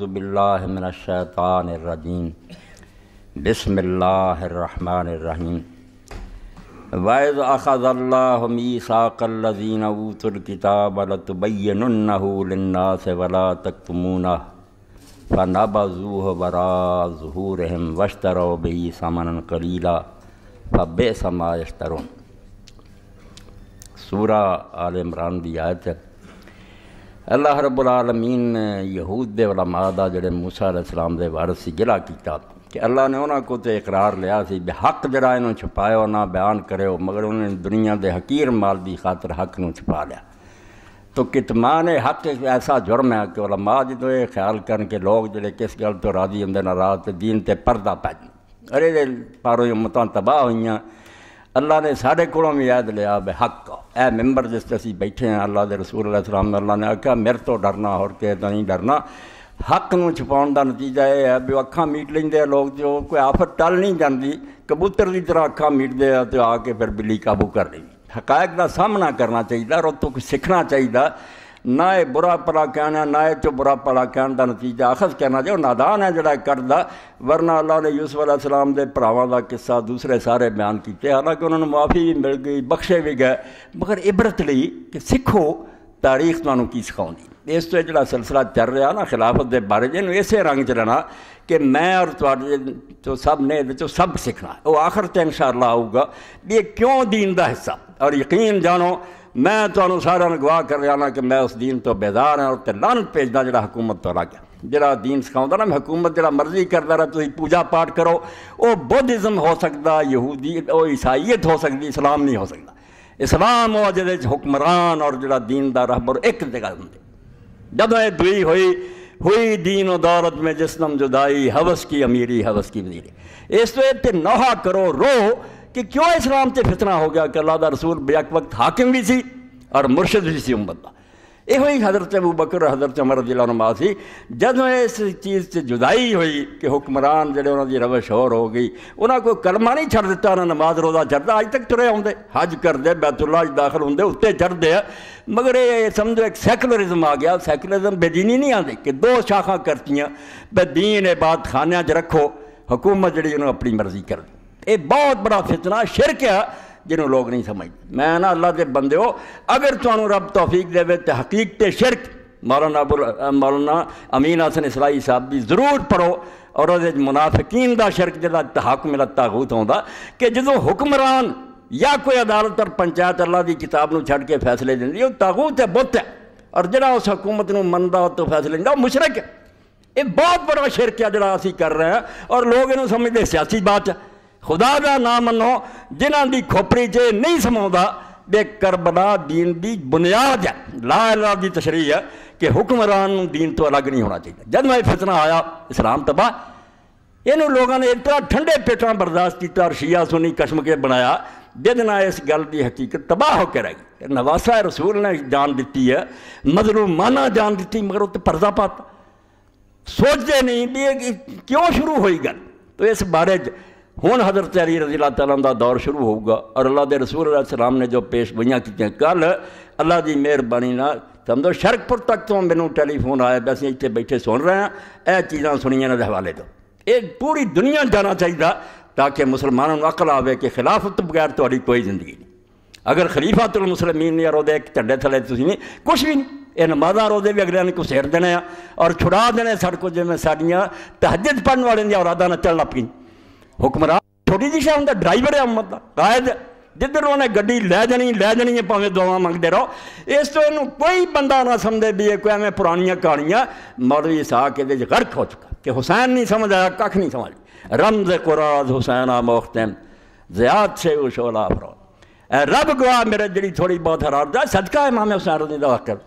बिल्लाशैतानरजीम बसमीम वैज़ अख़ल्लामीसाक़ीन ऊतलकिताबलतबैनन्ना से वला तकतमूना फ़नबूह वरा ज़हूरहम वशतरो बी समन कलीला फ़बे समायशतरुम सूरा आल इमरान की आयत है अल्लाह रबुल आलमीन ने यहूद दे वाला मादा जोड़े मूसा अलैहिस्सलाम दे वारस जिला किया कि अल्लाह ने उन्होंने को तो इकरार लिया से हक जरा इन्होंने छुपाए ना बयान करो मगर उन्होंने दुनिया के हकीर माल की खातर हक न छुपा लिया तो कित माँ ने हक एक ऐसा जुर्म है कि वाला माँ जो तो ये ख्याल कर के लोग जोड़े किस गल तो राजी हमें नाराज तो दीन से परदा पै जाए अरे पारों उम्मत तबाह हुई अल्लाह ने साढ़े को भी याद लिया बे हक आओ ਇਹ ਮੈਂਬਰ ਜਿਸ ਤੇ ਅਸੀਂ ਬੈਠੇ ਆ ਅੱਲਾ ਦੇ ਰਸੂਲ ਅੱਲਾ ਸਲਾਮ ਅੱਲਾ ਨੇ ਆਖਿਆ ਮੇਰੇ ਤੋਂ ਡਰਨਾ ਹੋਰ ਕਿਸੇ ਤੋਂ ਨਹੀਂ ਡਰਨਾ ਹੱਕ ਨੂੰ ਛਪਾਉਣ ਦਾ ਨਤੀਜਾ ਇਹ ਹੈ ਵੀ ਅੱਖਾਂ ਮੀਟ ਲੈਂਦੇ ਆ ਲੋਕ ਜੋ ਕੋਈ ਆਫਤ ਟਲ ਨਹੀਂ ਜਾਂਦੀ ਕਬੂਤਰ ਦੀ ਤਰ੍ਹਾਂ ਅੱਖਾਂ ਮੀਟਦੇ ਆ ਤੇ ਆ ਕੇ ਫਿਰ ਬਿੱਲੀ ਕਾਬੂ ਕਰ ਲਈ ਹਕਾਇਕ ਦਾ ਸਾਹਮਣਾ ਕਰਨਾ ਚਾਹੀਦਾ ਔਰ ਉਹ ਤੋਂ ਕੁਝ ਸਿੱਖਣਾ ਚਾਹੀਦਾ ना ये बुरा भला कहना है ना ये चो बुरा भला कह का नतीजा आखस कहना चाहिए नादान है जरा करता वरना अल्लाह ने यूसफ अलाम के भावों का किस्सा दूसरे सारे बयान किए हालांकि उन्होंने माफ़ी भी मिल गई बख्शे भी गए मगर इबरत ली कि सीखो तारीख तू सिखा इस तो जो सिलसिला चल रहा ना खिलाफत के बारे में इस रंग च रहना कि मैं और तो सब ने सब सीखना वह आखिर तेन शाला आऊगा भी ये क्यों दीन का हिस्सा और यकीन जानो मैं तो सारे गवाह कर रहा कि मैं उस दीन तो बेजार हाँ और लानत भेजना जरा हुकूमत तो अलग है जरा दीन सिखा ना हुकूमत जरा मर्जी करता रहा तुम पूजा पाठ करो वो बुद्धिज्म हो सकता यहूदी और ईसाइत हो सकती इस्लाम नहीं हो सकता इस्लाम और जो हुक्मरान और जो दीन का रहबर एक जगह होंगे जब यह दुई हुई हुई दीन उदौलत में जिसनम जुदाई हवस की अमीरी हवस की अमीरी इस तो नोहा करो रो कि क्यों इस्लाम से फितना हो गया कि अल्लाह का रसूल बेक वक्त हाकिम भी सी और मुर्शद भी सी उम्मत का यो ही हजरत अबू बकर हजरत अमर जिला नुमा सी जदों इस चीज़ से जुदाई हुई कि हुक्मरान जोड़े उन्होंने रवश होर हो गई उन्होंने कोई कलमा नहीं छड़ दिता उन्हें नमाज रोज़ा चढ़ता अज तक तुरे आते हज करते बैतुल्ला दाखिल होंगे उत्ते चढ़ते हैं मगर ये समझो एक सैकुलरिज्म आ गया सैकुलरिज्म बेदीनी नहीं आती कि दो शाखा करती भाई दीन इबादत खानिया च रखो हुकूमत जी अपनी मर्जी कर दी ये बहुत बड़ा फितना शिरक है जिन्होंने लोग नहीं समझते मैं ना अल्लाह के बंदे हो अगर थानू रब तोफीक दे तो शिरक मौलाना बुल मौलाना अमीन हसन इसलाई साहब भी जरूर पढ़ो और मुनाफिकीन का शिरक जरा हक मेरा ताकूत आता कि जो हुक्मरान या कोई अदालत और पंचायत अल्लाह की किताब में छड़ के फैसले दें ताकूत है बुत है और जरा उस हुकूमत को मनता तो फैसले लेंदा मुशरक है ये बहुत बड़ा शिरक है जरा असी कर रहे हैं और लोग इन समझते सियासी बात है खुदा का ना मनो जिन्हों की खोपड़ी च नहीं समाता बे करबला दीन की बुनियाद है ला अला की तशरी है कि हुक्मरान दीन तो अलग नहीं होना चाहिए जब मैं फसना आया इस्लाम तबाह इनू लोगों ने इतना ठंडे पेटा बर्दाश्त किया और शिया सुनी कश्म के बनाया जिदना इस गल की हकीकत तबाह होकर रह गई नवासा रसूल ने जान दी है मजलूमाना जान दी मगर उत्ते परा पाता सोचते नहीं भी क्यों शुरू हुई गल तो इस बारे ਹੁਣ حضرت ਅਲੀ ਰਜ਼ੀ ਅੱਲਾਹ ਤਾਲਾ ਦਾ ਦੌਰ ਸ਼ੁਰੂ ਹੋਊਗਾ ਔਰ ਅੱਲਾਹ ਦੇ ਰਸੂਲ ਅੱਲਾਹ ਸਲਾਮ ਨੇ ਜੋ ਪੇਸ਼ਗੋਈਆਂ ਕੀਤੀਆਂ ਕੱਲ ਅੱਲਾਹ ਦੀ ਮਿਹਰਬਾਨੀ ਨਾਲ ਸਮਝੋ ਸ਼ਰਕਪੁਰ ਤੱਕ ਤੋਂ ਮੈਨੂੰ ਟੈਲੀਫੋਨ ਆਇਆ ਵੀ ਅਸੀਂ ਇੱਥੇ ਬੈਠੇ ਸੁਣ ਰਹੇ ਹਾਂ ਇਹ ਚੀਜ਼ਾਂ ਸੁਣੀਆਂ ਇਹਨਾਂ ਦੇ ਹਵਾਲੇ ਤੋਂ ਇਹ ਪੂਰੀ ਦੁਨੀਆ ਜਾਣਾ ਚਾਹੀਦਾ ਤਾਂ ਕਿ ਮੁਸਲਮਾਨਾਂ ਨੂੰ ਅਕਲ ਆਵੇ ਕਿ ਖਿਲਾਫਤ ਤੋਂ ਬਗੈਰ ਤੁਹਾਡੀ ਕੋਈ ਜ਼ਿੰਦਗੀ ਨਹੀਂ ਅਗਰ ਖਲੀਫਾਤੁਲ ਮੁਸਲਮੀਨ ਨੇ ਰੋਦੇ ਇੱਕ ਝੰਡੇ ਥੱਲੇ ਤੁਸੀਂ ਨਹੀਂ ਕੁਝ ਵੀ ਨਹੀਂ ਇਹ ਨਮਾਜ਼ਾਂ ਰੋਦੇ ਵੀ ਅਗਲਿਆਂ ਨੇ ਕੁਸੇਰ ਦੇਣੇ ਆ ਔਰ ਛੁਡਾ ਦੇਣੇ ਸਾਡੇ ਕੋਲ ਜਿਵੇਂ ਸਾਡੀਆਂ ਤਹਜਦ ਪੜਨ ਵਾਲੇ ਦੀਆਂ ਔਰਾਦਾਂ ਨਾਲ ਚੱਲਣਾ ਪਈ ਹੁਕਮਰਾਨ ਛੋਟੀ ਜੀ ਸ਼ਾਮ ਦਾ ਡਰਾਈਵਰ ਹੈ ਉਮਤ ਦਾ ਕਾਇਦ ਜਿੱਧਰ ਉਹਨੇ ਗੱਡੀ ਲੈ ਜਾਣੀ ਲੈ ਜਾਣੀ ਹੈ ਭਾਵੇਂ ਦੁਆ ਮੰਗਦੇ ਰਹੋ ਇਸ ਤੋਂ ਇਹਨੂੰ ਕੋਈ ਬੰਦਾ ਨਾ ਸਮਝੇ ਵੀ ਇਹ ਕੋਈ ਐਵੇਂ ਪੁਰਾਣੀਆਂ ਕਹਾਣੀਆਂ ਮੌਲਵੀ ਸਾਹਿਬ ਇਹਦੇ ਵਿੱਚ ਗਰਕ ਹੋ ਚੁੱਕਾ ਕਿ ਹੁਸੈਨ ਨਹੀਂ ਸਮਝ ਆਇਆ ਕੱਖ ਨਹੀਂ ਸਮਝ ਰਮਜ਼ ਕੁਰਾਦ ਹੁਸੈਨਾ ਮੁਖਤਮ ਜ਼ਿਆਦ ਸੇ ਉਸ਼ੋਲਾ ਫਰੋ ਰੱਬ ਗਵਾ ਮੇਰੇ ਜਿਹੜੀ ਥੋੜੀ ਬਹੁਤ ਹਰਾਰਤ ਦਾ ਸਦਕਾ ਇਮਾਮ ਹੁਸੈਨ ਰਜ਼ੀ ਦਾ ਵਕਤ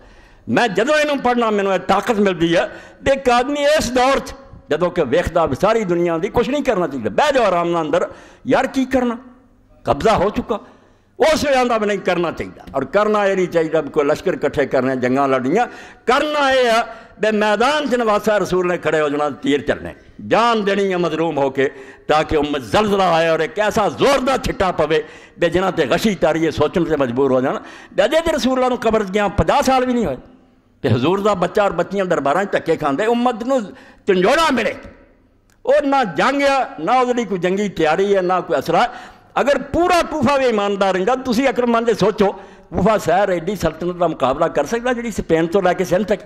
ਮੈਂ ਜਦੋਂ ਇਹਨੂੰ ਪੜਨਾ ਮੈਨੂੰ ਇਹ ਤਾਕਤ ਮਿਲਦੀ ਹੈ ਤੇ ਇੱਕ ਆਦਮੀ ਇਸ ਦੌਰ 'ਚ ਜਦੋਂ ਕਿ ਵੇਖਦਾ ਵੀ ਸਾਰੀ ਦੁਨੀਆ ਦੀ ਕੁਝ ਨਹੀਂ ਕਰਨਾ ਚਾਹੀਦਾ ਬਹਿ ਜਾ ਆਰਾਮ ਨਾਲ ਅੰਦਰ ਯਾਰ ਕੀ ਕਰਨਾ ਕਬਜ਼ਾ ਹੋ ਚੁੱਕਾ ਉਸ ਵੇਲੇ ਆਂਦਾ ਵੀ ਨਹੀਂ ਕਰਨਾ ਚਾਹੀਦਾ ਔਰ ਕਰਨਾ ਇਹ ਨਹੀਂ ਚਾਹੀਦਾ ਵੀ ਕੋਈ ਲਸ਼ਕਰ ਇਕੱਠੇ ਕਰਨੇ ਜੰਗਾਂ ਲੜਨੀਆਂ ਕਰਨਾ ਇਹ ਆ ਬੇ ਮੈਦਾਨ 'ਚ ਨਵਾਸਾ ਰਸੂਲ ਨੇ ਖੜੇ ਹੋ ਜਾਣਾ ਤੀਰ ਚੱਲਣੇ ਜਾਨ ਦੇਣੀ ਹੈ ਮਜ਼ਲੂਮ ਹੋ ਕੇ ਤਾਂ ਕਿ ਉਮਤ ਜ਼ਲਜ਼ਲਾ ਆਏ ਔਰ ਇੱਕ ਐਸਾ ਜ਼ੋਰ ਦਾ ਛਿੱਟਾ ਪਵੇ ਬੇ ਜਿਨ੍ਹਾਂ ਤੇ ਗਸ਼ੀ ਤਾਰੀਏ ਸੋਚਣ ਤੇ ਮਜਬੂਰ ਹੋ ਜਾਣ ਬੇ ਅਜੇ ਤੇ ਰਸੂਲਾਂ ਨੂੰ ਕਬਰ ਦੀਆਂ 50 ਸਾਲ ਵੀ ਨਹੀਂ ਹੋਏ ਤੇ ਹਜ਼ੂਰ ਦਾ ਬੱਚਾ ਔਰ ਬੱਚੀਆਂ ਦਰਬਾਰਾਂ 'ਚ ਧੱਕੇ ਖਾਂਦੇ ਉਮਤ ਨੂੰ ਚੰਜੋੜਾ ਮਿਲੇ ਉਹ ਨਾ ਜੰਗ ਆ ਨਾ ਉਹਦੇ ਲਈ ਕੋਈ ਜੰਗੀ ਤਿਆਰੀ ਹੈ ਨਾ ਕੋਈ ਅਸਰਾ ਅਗਰ ਪੂਰਾ ਕੂਫਾ ਵੀ ਇਮਾਨਦਾਰ ਰਹਿੰਦਾ ਤੁਸੀਂ ਅਕਰਮਾਨ ਦੇ ਸੋਚੋ ਕੂਫਾ ਸ਼ਹਿਰ ਐਡੀ ਸਲਤਨਤ ਦਾ ਮੁਕਾਬਲਾ ਕਰ ਸਕਦਾ ਜਿਹੜੀ ਸਪੇਨ ਤੋਂ ਲੈ ਕੇ ਸਿੰਧ ਤੱਕ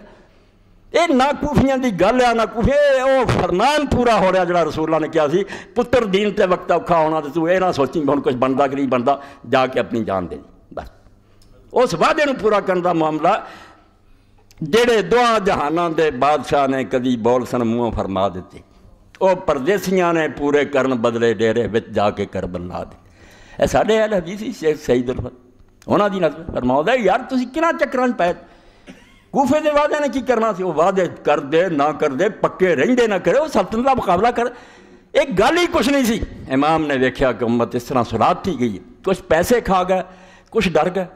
ਇਹ ਨਾ ਕੂਫੀਆਂ ਦੀ ਗੱਲ ਆ ਨਾ ਕੂਫੇ ਉਹ ਫਰਮਾਨ ਪੂਰਾ ਹੋ ਰਿਹਾ ਜਿਹੜਾ ਰਸੂਲਾਂ ਨੇ ਕਿਹਾ ਸੀ ਪੁੱਤਰ ਦੀਨ ਤੇ ਵਕਤ ਔਖਾ ਹੋਣਾ ਤੇ ਤੂੰ ਇਹ ਨਾ ਸੋਚੀ ਹੁਣ ਕੁਝ ਬਣਦਾ ਕਿ ਨਹੀਂ ਬਣਦਾ ਜਾ ਕੇ ਆਪਣੀ ਜਾਨ ਦੇ ਬਸ ਉਸ ਵਾਅਦੇ ਨੂੰ ਪੂਰਾ ਕਰਨ ਦਾ ਮਾਮਲਾ ਜਿਹੜੇ ਦੁਆ ਜਹਾਨਾਂ ਦੇ ਬਾਦਸ਼ਾਹ ਨੇ ਕਦੀ ਬੋਲਸਨ ਮੂੰਹ ਫਰਮਾ ਦਿੱਤੇ ਉਹ ਪਰਦੇਸੀਆਂ ਨੇ ਪੂਰੇ ਕਰਨ ਬਦਲੇ ਡੇਰੇ ਵਿੱਚ ਜਾ ਕੇ ਕਰਬਲਾ ਦੇ ਇਹ ਸਾਡੇ ਅਲ ਹਦੀਸੀ ਸ਼ੇਖ ਸੈਦ ਅਲ ਉਹਨਾਂ ਦੀ ਨਜ਼ਰ ਫਰਮਾਉਂਦਾ ਯਾਰ ਤੁਸੀਂ ਕਿਹਨਾਂ ਚੱਕਰਾਂ 'ਚ ਪਏ ਕੂਫੇ ਦੇ ਵਾਅਦੇ ਨੇ ਕੀ ਕਰਨਾ ਸੀ ਉਹ ਵਾਅਦੇ ਕਰਦੇ ਨਾ ਕਰਦੇ ਪੱਕੇ ਰਹਿੰਦੇ ਨਾ ਕਰੇ ਉਹ ਸਲਤਨਤ ਦਾ ਮੁਕਾਬਲਾ ਕਰ ਇੱਕ ਗੱਲ ਹੀ ਕੁਛ ਨਹੀਂ ਸੀ ਇਮਾਮ ਨੇ ਵੇਖਿਆ ਕਿ ਉਮਤ ਇਸ ਤਰ੍ਹਾਂ ਸੁਰਾਤ ਹੀ ਗਈ ਕੁਝ ਪੈਸੇ ਖਾ ਗਏ ਕੁਝ ਡਰ ਗਏ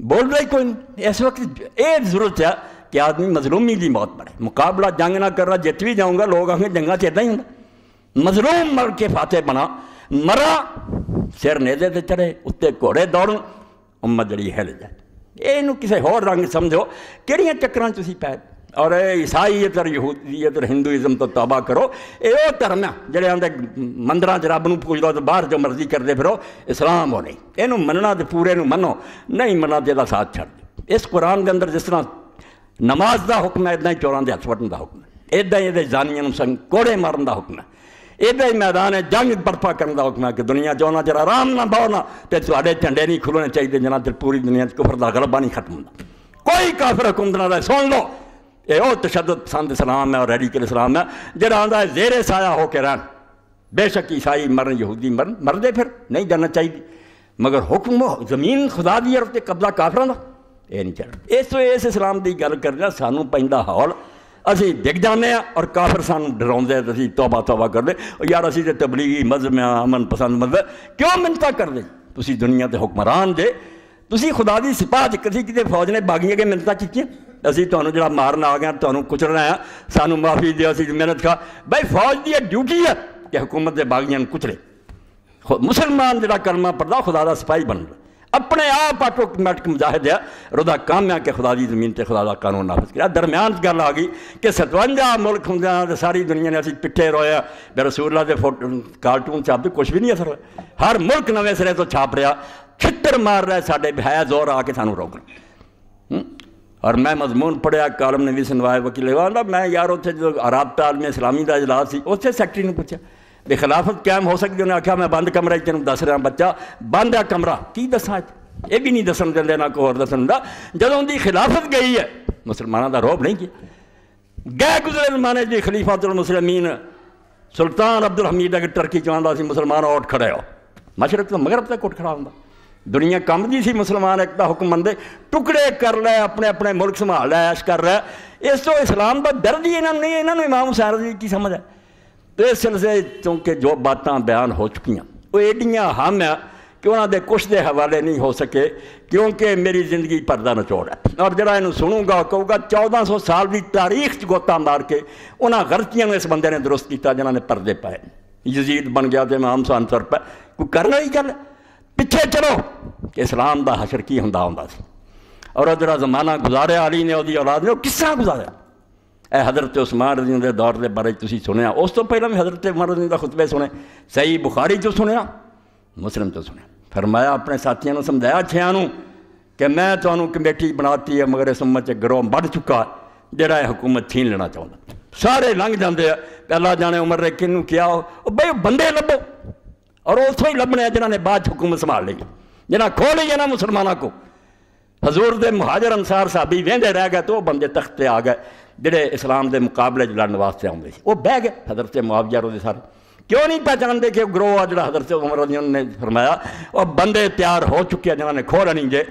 बोल रहा ही कोई नहीं इस वक्त ये जरूरत है कि आदमी मजलूमी की मौत मरे मुकाबला जंग ना कर रहा जित भी जाऊँगा लोग आगे जंगा चेता ही होंगे मजलूम मर के फाते बना मरा ਸਿਰ ਨੇਦੇ ਤੇ ਚੜੇ ਉੱਤੇ ਘੋੜੇ ਦੌੜਨ ਉਮਤ ਜਿਹੜੀ ਹਿਲ ਜਾਏ ਇਹਨੂੰ ਕਿਸੇ ਹੋਰ ਰੰਗ ਸਮਝੋ ਕਿਹੜੀਆਂ ਚੱਕਰਾਂ ਤੁਸੀਂ ਪੈ और ईसाई इधर यहूदी इधर हिंदुइज़म तो तबाह करो यो धर्म है जेडे आते मंदिर च रब न पूज तो बहर जो मर्जी करते फिरो इस्लाम हो नहीं मनना तो पूरे मनो नहीं मनना तो साथ छद इस कुरान के अंदर जिस तरह नमाज का हुक्म है इदा ही चोरों के हथ फटन का हुक्म है इदा ही ये जानियों संघ कोड़े मारन का हुक्म है एदा ही मैदान है जंग बर्फा करने का हुक्म है कि दुनिया चो ना चेर आराम ना बहुना तो थोड़े झंडे नहीं खुलने चाहिए जिन्हें चर पूरी दुनिया कुफर का गलबा नहीं खत्म होता कोई काफिर हुकूमत ना सुन लो ਇਹ तशद पसंद ਪਸੰਦ है ਹੈ ਔਰ ਰੈਡੀਕਲ ਇਸਲਾਮ ਹੈ ਜਿਹੜਾ ਆਂਦਾ जेरे साया ਹੋ ਕੇ बेशक ईसाई मरन यहूदी मरन मरते फिर नहीं जाना चाहिए मगर हुक्म जमीन खुदा दी अरफ से कब्जा काफर का यह नहीं चल इस तो इस इस्लाम की गल कर सू पौल असं असी जाने और काफर सू डरा असी तौबा तौबा करते यार असी तो तबलीगी मजहब में अमन पसंद मजहब क्यों मिन्नता कर दे दुनिया के हुक्मरान जे तुम खुदा की सिपाह कभी किसी फौज ने बागिया के मिन्नत की ਅਸੀਂ ਤੁਹਾਨੂੰ ਜਿਹੜਾ ਮਾਰਨ आ ਗਿਆ तो कुचलना है ਸਾਨੂੰ माफ़ी ਦਿਓ ਅਸੀਂ ਮਿਹਨਤ ਖਾ ਬਈ ਫੌਜ ਦੀ ਇਹ ਡਿਊਟੀ ਆ ਕਿ ਹਕੂਮਤ ਦੇ ਬਾਗੀਆਂ ਨੂੰ ਕੁਚਲੇ ਮੁਸਲਮਾਨ ਜਿਹੜਾ ਕਰਮਾ ਪਰਦਾ ਖੁਦਾ ਦਾ अपने आप ऑटोमेटिक मुजाहिद है काम है कि खुदा की जमीन से खुदा का कानून नाफज किया दरम्यान गल आ गई कि सतवंजा मुल्क होंगे सारी दुनिया ने असं पिट्ठे रोया रसूला के फोटो कार्टून छापते कुछ भी नहीं असर हर मुल्क नवे सिरे तो छाप रहा छित्र मार रहा है साढ़े है जोर आके सू रोक और मैं मजमून पढ़िया कालम नवी सुनवाए वकील मैं यार उत्थे जो रात पाल में इस्लामी का इजलास से उस सैकटरी ने पूछा भी खिलाफत कैम हो सकती उन्हें आख्या मैं बंद कमरा तेन दस रहा बच्चा बंद है कमरा की दसा अच ये भी नहीं दसन देंदे ना कोई और दस हूँ जो उनकी खिलाफत गई है मुसलमाना का रोह नहीं किया गै गुजरे जमाने जी खलीफा तुल मुसलमीन सुल्तान अब्दुल हमीद अगर टर्की चाहता मुसलमान उठ खड़े हो मशरक तो मगरब तक उठ खड़ा होंगे ਦੁਨੀਆ ਕੰਬਦੀ ਸੀ ਮੁਸਲਮਾਨ ਇੱਕ ਦਾ ਹੁਕਮ ਦੇ ਟੁਕੜੇ ਕਰ ਲੈ ਆਪਣੇ ਆਪਣੇ ਮੁਲਕ ਸੰਭਾਲ ਲੈ ਐਸ਼ ਕਰ ਲੈ ਇਸ ਤੋਂ ਇਸਲਾਮ ਦਾ ਦਰਦ ਹੀ ਇਹਨਾਂ ਨੂੰ ਨਹੀਂ ਇਹਨਾਂ ਨੂੰ ਇਮਾਮ ਹੁਸੈਨ ਦੀ ਕੀ ਸਮਝ ਹੈ ਤੇ ਇਸ ਸਿਲਸਿਲੇ ਚੋਂ ਕਿ ਜੋ ਬਾਤਾਂ ਬਿਆਨ ਹੋ ਚੁੱਕੀਆਂ ਉਹ ਏਡੀਆਂ ਹਮ ਹੈ ਕਿ ਉਹਨਾਂ ਦੇ ਕੁਛ ਦੇ ਹਵਾਲੇ ਨਹੀਂ ਹੋ ਸਕੇ ਕਿਉਂਕਿ ਮੇਰੀ ਜ਼ਿੰਦਗੀ ਭਰ ਦਾ ਨਿਚੋੜ ਹੈ ਔਰ ਜਿਹੜਾ ਇਹਨੂੰ ਸੁਣੂਗਾ ਉਹ ਕਹੂਗਾ 1400 ਸਾਲ ਦੀ ਤਾਰੀਖ 'ਚ ਗੋਤਾ ਮਾਰ ਕੇ ਉਹਨਾਂ ਗਲਤੀਆਂ ਨੂੰ ਇਸ ਬੰਦੇ ਨੇ ਦਰੁਸਤ ਕੀਤਾ ਜਿਨ੍ਹਾਂ ਨੇ ਪਰਦੇ ਪਾਏ ਯਜ਼ੀਦ ਬਣ ਗਿਆ ਤੇ ਇਮਾਮ ਸਾਨ ਸਰ ਪਰ ਕੋਈ ਕਰਨਾ ਹੀ ਗੱਲ ਪਿੱਛੇ ਚਲੋ ਇਸਲਾਮ ਦਾ ਹਸ਼ਰ ਕੀ ਹੁੰਦਾ ਹੁੰਦਾ ਸੀ ਔਰ ਉਹ ਜਿਹੜਾ ਜ਼ਮਾਨਾ ਗੁਜ਼ਾਰਿਆ ਅਲੀ ਨੇ ਉਹਦੀ ਔਲਾਦ ਨੇ ਉਹ ਕਿਸ ਤਰ੍ਹਾਂ ਗੁਜ਼ਾਰਿਆ ਇਹ ਹਜ਼ਰਤ ਉਸਮਾਨ ਰਜ਼ੀ ਦੇ ਦੌਰ ਦੇ ਬਾਰੇ ਤੁਸੀਂ ਸੁਣਿਆ ਉਸ ਤੋਂ ਪਹਿਲਾਂ ਵੀ ਹਜ਼ਰਤ ਉਮਰ ਰਜ਼ੀ ਦਾ ਖੁਤਬੇ ਸੁਣੇ ਸਹੀ ਬੁਖਾਰੀ ਤੋਂ ਸੁਣਿਆ ਮੁਸਲਮ ਤੋਂ ਸੁਣਿਆ ਫਰਮਾਇਆ ਆਪਣੇ ਸਾਥੀਆਂ ਨੂੰ ਸਮਝਾਇਆ ਅੱਛਿਆਂ ਨੂੰ ਕਿ ਮੈਂ ਤੁਹਾਨੂੰ ਕਮੇਟੀ ਬਣਾਤੀ ਹੈ ਮਗਰ ਇਸ ਉਮਤ 'ਚ ਗਰੋਹ ਵੱਧ ਚੁੱਕਾ ਜਿਹੜਾ ਇਹ ਹਕੂਮਤ ਛੀਨ ਲੈਣਾ ਚਾਹੁੰਦਾ ਸਾਰੇ ਲੰਘ ਜਾਂਦੇ ਆ ਪਹਿਲਾਂ ਜਾਣੇ ਉਮਰ ਨੇ ਕਿਹਨੂੰ ਕਿਹਾ ਉਹ ਬਈ ਬੰਦੇ ਲੱਭੋ और उतों ही लभने जिन्होंने बाद हुकूमत संभाल ली जिन्हें खो ली ना मुसलमानों को हजूर के मुहाजर अनुसार साबी वेंदे रह गए तो वह बंदे तख्त आ गए जोड़े इस्लाम के मुकाबले लड़न वास्ते आते वह बह गए हजरत मुआवजा रोजे सर क्यों नहीं पहचानते कि ग्रोह आ जोड़ा हजरत उमर ने फरमाया और बंदे तैयार हो चुके हैं जिन्होंने खो लेनी जे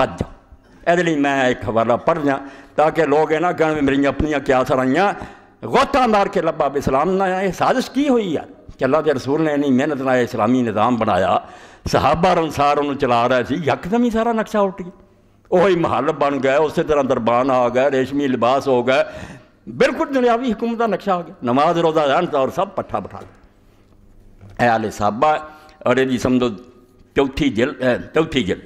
बच जाओ ए मैं एक हवाला पढ़ जा ताकि लोग ना कह मेरी अपन क्या सराइया गोता मार के लब्बा इस्लाम ना आए साजिश की हुई है कि अल्लाह के रसूल ने इन्नी मेहनत लाया इस्लामी निजाम बनाया साहबा अनुसार उन्होंने चला रहा है यकदम ही सारा नक्शा उठ गया उ महल बन गया उस तरह दरबान आ गया रेशमी लिबास हो गया बिल्कुल दुनियावी हुकूमत का नक्शा आ गया नमाज रोजा रहन और सब पट्ठा बिठा गया ए आले साहबा और ये समझो चौथी जिल चौथी जिल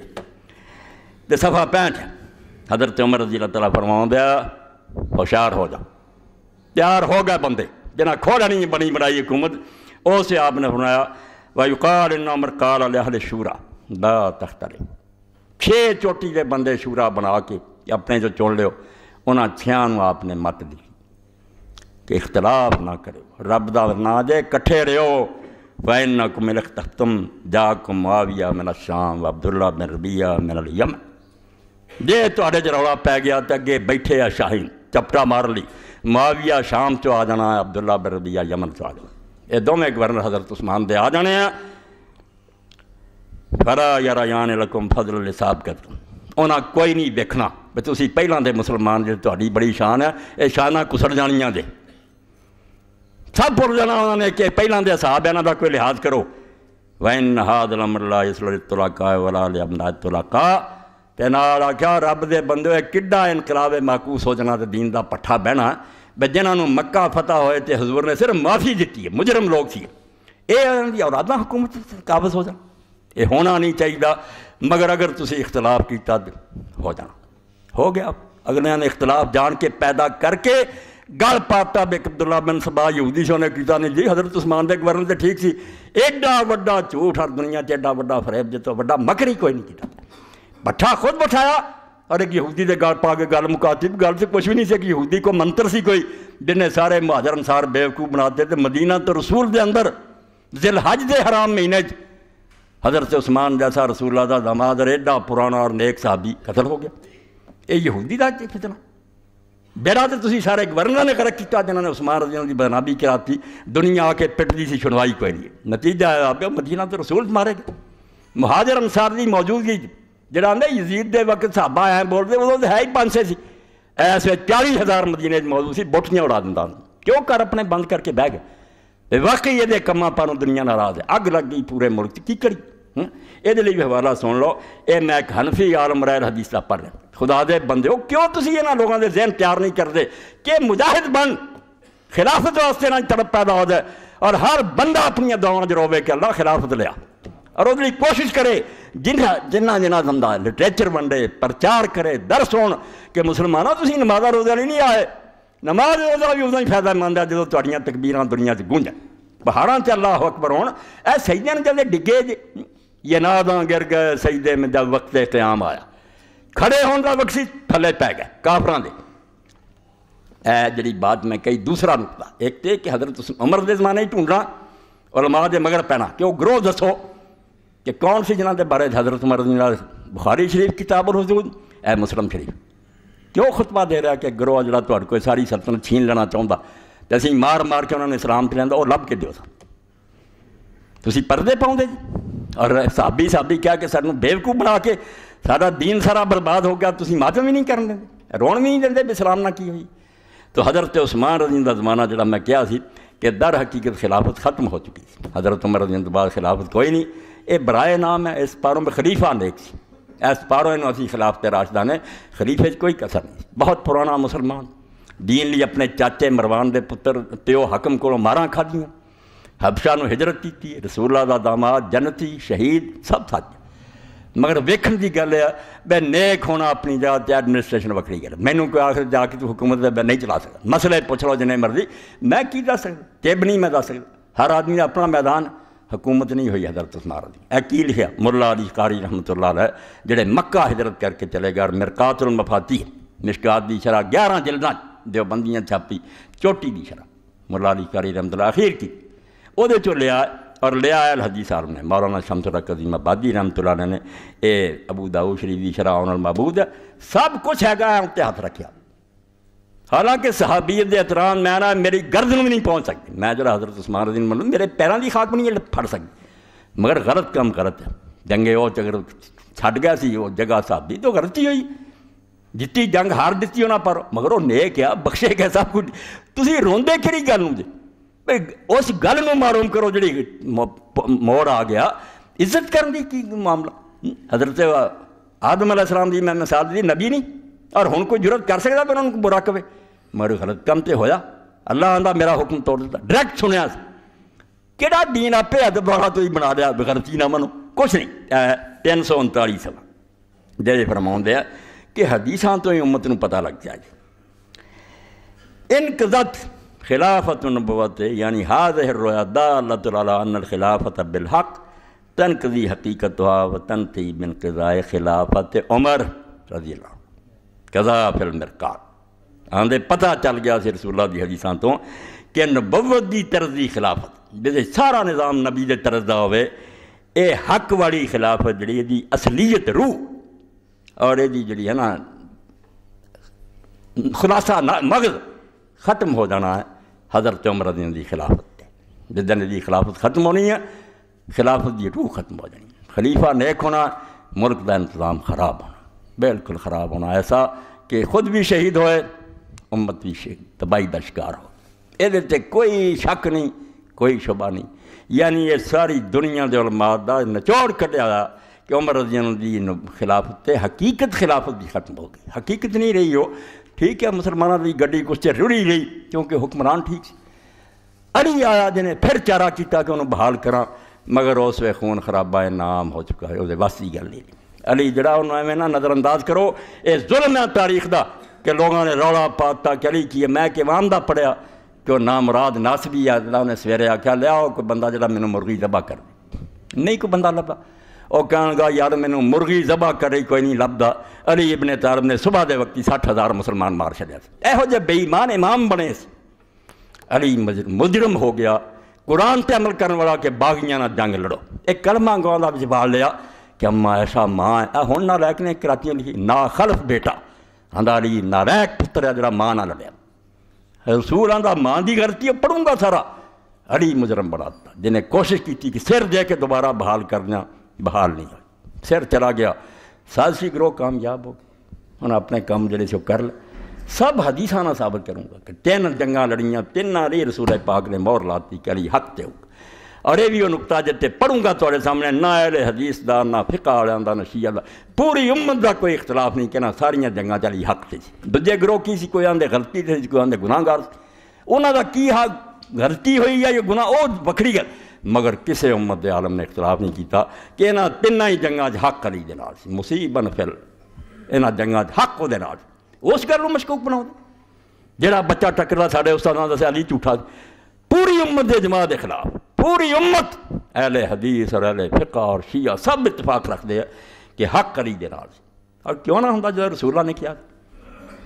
तो सफा पैंठ हजरत उमर रजी तला फरमा दिया होशियार हो जा तैयार हो गए बंदे जिन्हें खोड़ा नहीं बनी बनाई हुकूमत उस से आपने फरमाया वायुकाल मरकाल अलहल शूरा ला तख्तरे छे चोटी के बंदे शूरा बना के अपने जो चुन लियो उन्होंने छियां आपने मत दी कि इख्तलाफ ना करो रब का ना जे कट्ठे रहो वैन कुमिल तख्तम जा कुमाविया मेरा शाम अब्दुल्ला बिन रबिया मेरा यमन जे थोड़े च रौला पै गया तो अगे बैठे आ शाहीन चपटा मार ली माविया शाम चो आ जाना अब्दुल्ला बिन रबिया यमन चो आ जाना ये दोवें गवर्नर हजरत उस्मान दे आ जाने फरा यारा यान लकुम फजल साहब कर उन्हें कोई नहीं देखना भी तुम पहलों के मुसलमान जो थोड़ी बड़ी शान है ये शाना कुसड़ जानिया जे सब भुल जाना उन्होंने कि पहलों के हिसाब है इन्हों का कोई लिहाज करो वैन नहाद लमरला इस तुलाका वाला लिया अमला तुलाका तो आख्या रब दे बंदे कि इनकलाब है महकूस सोचना तो दीन का पट्ठा बहना ਬਈ ਜਿਨ੍ਹਾਂ ਨੂੰ ਮੱਕਾ ਫਤਹ ਹੋਏ ਤੇ ਹਜ਼ੂਰ ਨੇ ਸਿਰਫ ਮਾਫੀ ਦਿੱਤੀ ਹੈ ਮੁਜਰਮ ਲੋਕ ਸੀ ਇਹ ਦੀ ਔਲਾਦਾਂ ਹਕੂਮਤ ਕਾਬਜ਼ ਹੋ ਜਾਣ ਇਹ ਹੋਣਾ ਨਹੀਂ ਚਾਹੀਦਾ ਮਗਰ ਅਗਰ ਤੁਸੀਂ ਇਖਤਲਾਫ ਕੀਤਾ ਹੋ ਜਾਣਾ ਹੋ ਗਿਆ ਅਗਲਿਆਂ ਨੇ ਇਖਤਲਾਫ ਜਾਣ ਕੇ ਪੈਦਾ ਕਰਕੇ गल पाता बिक अब्दुल्ला बिन सबा यहूदी शो ने किया नहीं जी हजरत उस्मान के गवर्नर तो ठीक सी एडा व्डा झूठ हर दुनिया से एडा व्डा फरेब जो तो व्डा मकर ही कोई नहीं किया भट्ठा खुद बैठाया और एक यहूदी के गल पा के गल मुकाती गल से कुछ भी नहीं सी कि यहूदी को मंत्र से कोई जिन्हें सारे महाजर अनुसार बेवकूफ़ बनाते तो मदीना तो रसूल के अंदर जिल हज के हराम महीने हजरत उस्मान जैसा रसूला का दमादर एडा पुराना और नेक साहबी कतल हो गया ये यहूदी का फितना बेड़ा तो तुम सारे गवर्नर ने गलत किया जिन्होंने उस्मान रजी की बदनामी कराती दुनिया आके पिटती सी सुनवाई कोई नहीं नतीजा आया मदीना तो रसूल मारे गए महाजर अंसार की मौजूदगी जरा यजीद के वक्त साबा ए बोलते उदो है ही पांच सौ से इस चाली हज़ार मदीने मौजूद से बोठियाँ उड़ा दिता क्यों घर अपने बंद करके बह गए वाकई ये कमां पर दुनिया नाराज है अग लग गई पूरे मुल्क की करी ये भी हवाला सुन लो ये मैं एक हनफी आलम रैल हदीसा पढ़ लिया खुदा दे बंदे हो क्यों तुम इन्होंने लोगों के जहन तैयार नहीं करते कि मुजाहिद बन खिलाफत वास्ते ना तड़प पैदा हो जाए और हर बंदा अपन दवा जरोवे रोवे कर ला खिलाफत लिया और अगली कोशिश करे जिन्हें जिन्ना जिन्ना बंदा लिटरेचर वंडे प्रचार करे दर्श हो मुसलमान तुम तो नमाजा रोजा नहीं आए नमाज रोजा भी उदा ही फायदेमंद है जो थोड़िया तकबीर दुनिया गूंज पहाड़ा से हो अकबर हो सही जल्द डिगे ज यनादा गिर गए सही दे वक्त इत आम आया खड़े होने का वक्त थले पै गए काफर दे ए जी बात मैं कही दूसरा नुकता एक तो कि हजरत उमर के जमाने ही ढूंढना और माँ के मगर पैना क्यों ग्रोह दसो कि कौन सी के बारे हज़रत मरद बुखारी शरीफ किताब और हजूद ए मुस्लिम शरीफ क्यों खुतबा दे रहा कि गुरुआ जरा तो कोई सारी सल्तनत छीन लेना चाहता तो असी मार मार के उन्होंने इस्लाम से लिया और लभ के दियो तुम पाँदे जी और साबी साबी क्या कि सू बेवकूफ बना के सारा दीन सारा बर्बाद हो गया तुम माध्यम भी नहीं कर देंगे रोन भी नहीं देंगे भी सलाम ना की हुई तो हजरत उस्मान रजी का जमाना जोड़ा मैं कहा कि दर हकीकत खिलाफत खत्म हो चुकी हजरत उमर रजी बाद खिलाफत कोई नहीं ਇਹ ਬਰਾਏ ਨਾਮ ਹੈ ਇਸ ਪਾਰੋਂ ਖਲੀਫਾ ਨੇਕ ਸੀ ਇਸ ਪਾਰੋਂ ਨੂੰ ਅਸੀਂ ਖਿਲਾਫ ਤੇ ਰਾਸ਼ਦਾ ਨੇ ਖਲੀਫੇ 'ਚ ਕੋਈ ਕਸਰ ਨਹੀਂ ਬਹੁਤ ਪੁਰਾਣਾ ਮੁਸਲਮਾਨ ਦੀਨ ਲਈ ਆਪਣੇ ਚਾਚੇ ਮਰਵਾਨ ਦੇ ਪੁੱਤਰ ਪਿਓ ਹਕਮ ਕੋਲੋਂ ਮਾਰਾਂ ਖਾਧੀਆਂ ਹਬਸ਼ਾ ਨੂੰ ਹਿਜਰਤ ਕੀਤੀ ਰਸੂਲਾ ਦਾ ਦਾਮਾਦ ਜਨਤੀ ਸ਼ਹੀਦ ਸਭ ਸੱਚ ਮਗਰ ਵੇਖਣ ਦੀ ਗੱਲ ਆ ਬੈ ਨੇਕ ਹੋਣਾ ਆਪਣੀ ਜਗ੍ਹਾ ਤੇ ਐਡਮਿਨਿਸਟ੍ਰੇਸ਼ਨ ਵੱਖਰੀ ਗੱਲ ਮੈਨੂੰ ਕੋਈ ਆਖਰ ਜਾ ਕੇ ਤੂੰ ਹੁਕੂਮਤ ਦਾ ਮੈਂ ਨਹੀਂ ਚਲਾ ਸਕਦਾ ਮਸਲੇ ਪੁੱਛ ਲਓ ਜਿੰਨੇ ਮਰਜ਼ੀ ਮੈਂ ਕੀ ਦੱਸ ਸਕਦਾ ਟਿਬ ਨਹੀਂ ਮੈਂ ਦੱਸ ਸਕਦਾ ਹਰ ਆਦਮੀ ਦਾ ਆਪਣਾ ਮੈਦਾਨ हुकूमत नहीं हुई हजरत उस्मान की ए की लिखा मुला अली कारी रहमत जेड़े मक्का हिजरत करके चले गए और मिरकात उल मफाती है मिशकात की शरह ग्यारह जिलदा देवबंदियाँ छापी चोटी की शरह मुला अली कारी रहमत अखीर की वो लिया और लिया आया हजी साहब ने मौलाना शमसुल कदीम आबादी रहमत ने यह अबू दाऊ श्री की शराह उन्होंने महबूद है सब कुछ हैगा उत्ते हथ रखा हालांकि सहाबीत के एतराम मैं ना मेरी गर्दन भी नहीं पहुँच सकती मैं जरा हजरत उस्मान दिन मतलब मेरे पैरों की खाक नहीं फट सकती मगर गलत काम गलत है जंगे वो जगह छड़ गया सी वो जगह साहबी तो गलती हुई जीती जंग हार दी उन्हें पर मगर वो ने क्या बख्शे क्या सब कुछ तुम रोंद कि गल उस गल में मारूम करो जी मोड़ आ गया इज्जत करने की मामला हजरत आदम अलाम की मैं मिसाल दी नबी नहीं और हूँ कोई जरूरत कर सकता फिर उन्होंने बुरा कवे मगर गलत काम तो होया अल्लाह आंदा मेरा हुक्म तोड़ दिता डायरैक्ट सुनया कि दीन आपे अद बड़ा तो ही बना दिया बगरती ना मनो कुछ नहीं तीन सौ उनताली सवा जे फरमाते हैं कि हदीसा तो ही उम्मत को पता लग जाए इन कदत खिलाफत नबत यानी हाज है रोयादा खिलाफत अबिल हक तन कदी हकीकत हुआ व थी बिन कदाए खिलाफत उमर रजी ला कदा फिर मिरका आते पता चल गया सिर सुला हदीसा तो कि नबवत की तरज की खिलाफत जो सारा निज़ाम नबी दे तरज का हो हक वाली खिलाफत जी असलीयत रूह और यदि जी है ना खुलासा न मगज खत्म हो जाना है हजरत उम्र दिन की खिलाफत जिदन की खिलाफत खत्म होनी है खिलाफत की रूह खत्म हो जानी खलीफा नेक होना मुल्क का इंतजाम खराब होना बिल्कुल ख़राब होना ऐसा कि खुद भी शहीद होए उम्मत भी शहीद तबाही का शिकार हो ये कोई शक नहीं कोई शुबा नहीं यानी ये सारी दुनिया के उलमात का नचोड़ कटिया कि उमर रजन की खिलाफत तो हकीकत खिलाफत भी खत्म हो गई हकीकत नहीं रही हो ठीक है मुसलमानों की गड्डी कुछ रुड़ी गई क्योंकि हुक्मरान ठीक से अड़ी आया जिन्हें फिर चारा किया कि उन्होंने बहाल करा मगर उस वे खून खराबा नाम हो चुका है बस की गल नहीं अली जरा एवं ना नज़रअंदाज करो ये जुलम है तारीख का कि लोगों ने रौला पाता कि अली की मैं कि आंदा पढ़िया कि वह नाम मुराद नस भी है जरा उन्हें सवेरे आख्या लिया कोई बंदा जरा मैंने मुर्गी जबा कर नहीं कोई बंदा लभा वह कहगा यार मैंने मुर्गी जबा कर रही कोई नहीं लभदा अली इब तारब ने सुबह के वक्त सठ हज़ार मुसलमान मार छड़िया योजे बेईमान इमाम बने अली मज मुजरम हो गया कुरान पर अमल करने वाला कि बागियाना जंग लड़ो एक कलमा गांव का जवाब लिया कि अम्मा ऐसा मां ऐ ना लैक ने कराचियों लिखी ना खलफ बेटा आंधा अली नालैक पुत्र है जरा माँ ना लड़िया रसूल आंधा माँ की गलती है पढ़ूंगा सारा अली मुजरम बना दिता जिन्हें कोशिश की कि सिर दे के दोबारा बहाल करना बहाल नहीं हो सिर चला गया साजशी ग्रोह कामयाब हो उन्हें अपने काम जोड़े से कर ले सब हदीसा ना साबित करूँगा कि तीन जंगा लड़िया तिना रे रसूल पाक ने मोहर लाती कि अली हक ते अरे भी नुकता जिते पढ़ूंगा थोड़े सामने ना अले हदीस ना फिका वालों का ना शीया पूरी उम्मत का कोई इख्तलाफ नहीं कहना सारिया जंगा चली हक से दूजे गिरोह की सी कोई आते गलती थे कोई आते गुनाहगार उन्होंने की हक गलती हुई है या गुना वो बखरी गल मगर किसी उम्मत के आलम ने इख्तलाफ नहीं किया कि इन्हों तिना ही जंगा च हक अली मुसीबन फिल इन्हों जंगा हक वो उस गलू मशकूक बना जोड़ा बच्चा टकरा साढ़े उस्ताद दस अली झूठा पूरी उम्मत के जमात के खिलाफ पूरी उम्मत अहल हदीस और अहल फिका और शिया सब इतफाक रखते हैं कि हक करी दे नाल और क्यों ना होंगे जो रसूला ने किया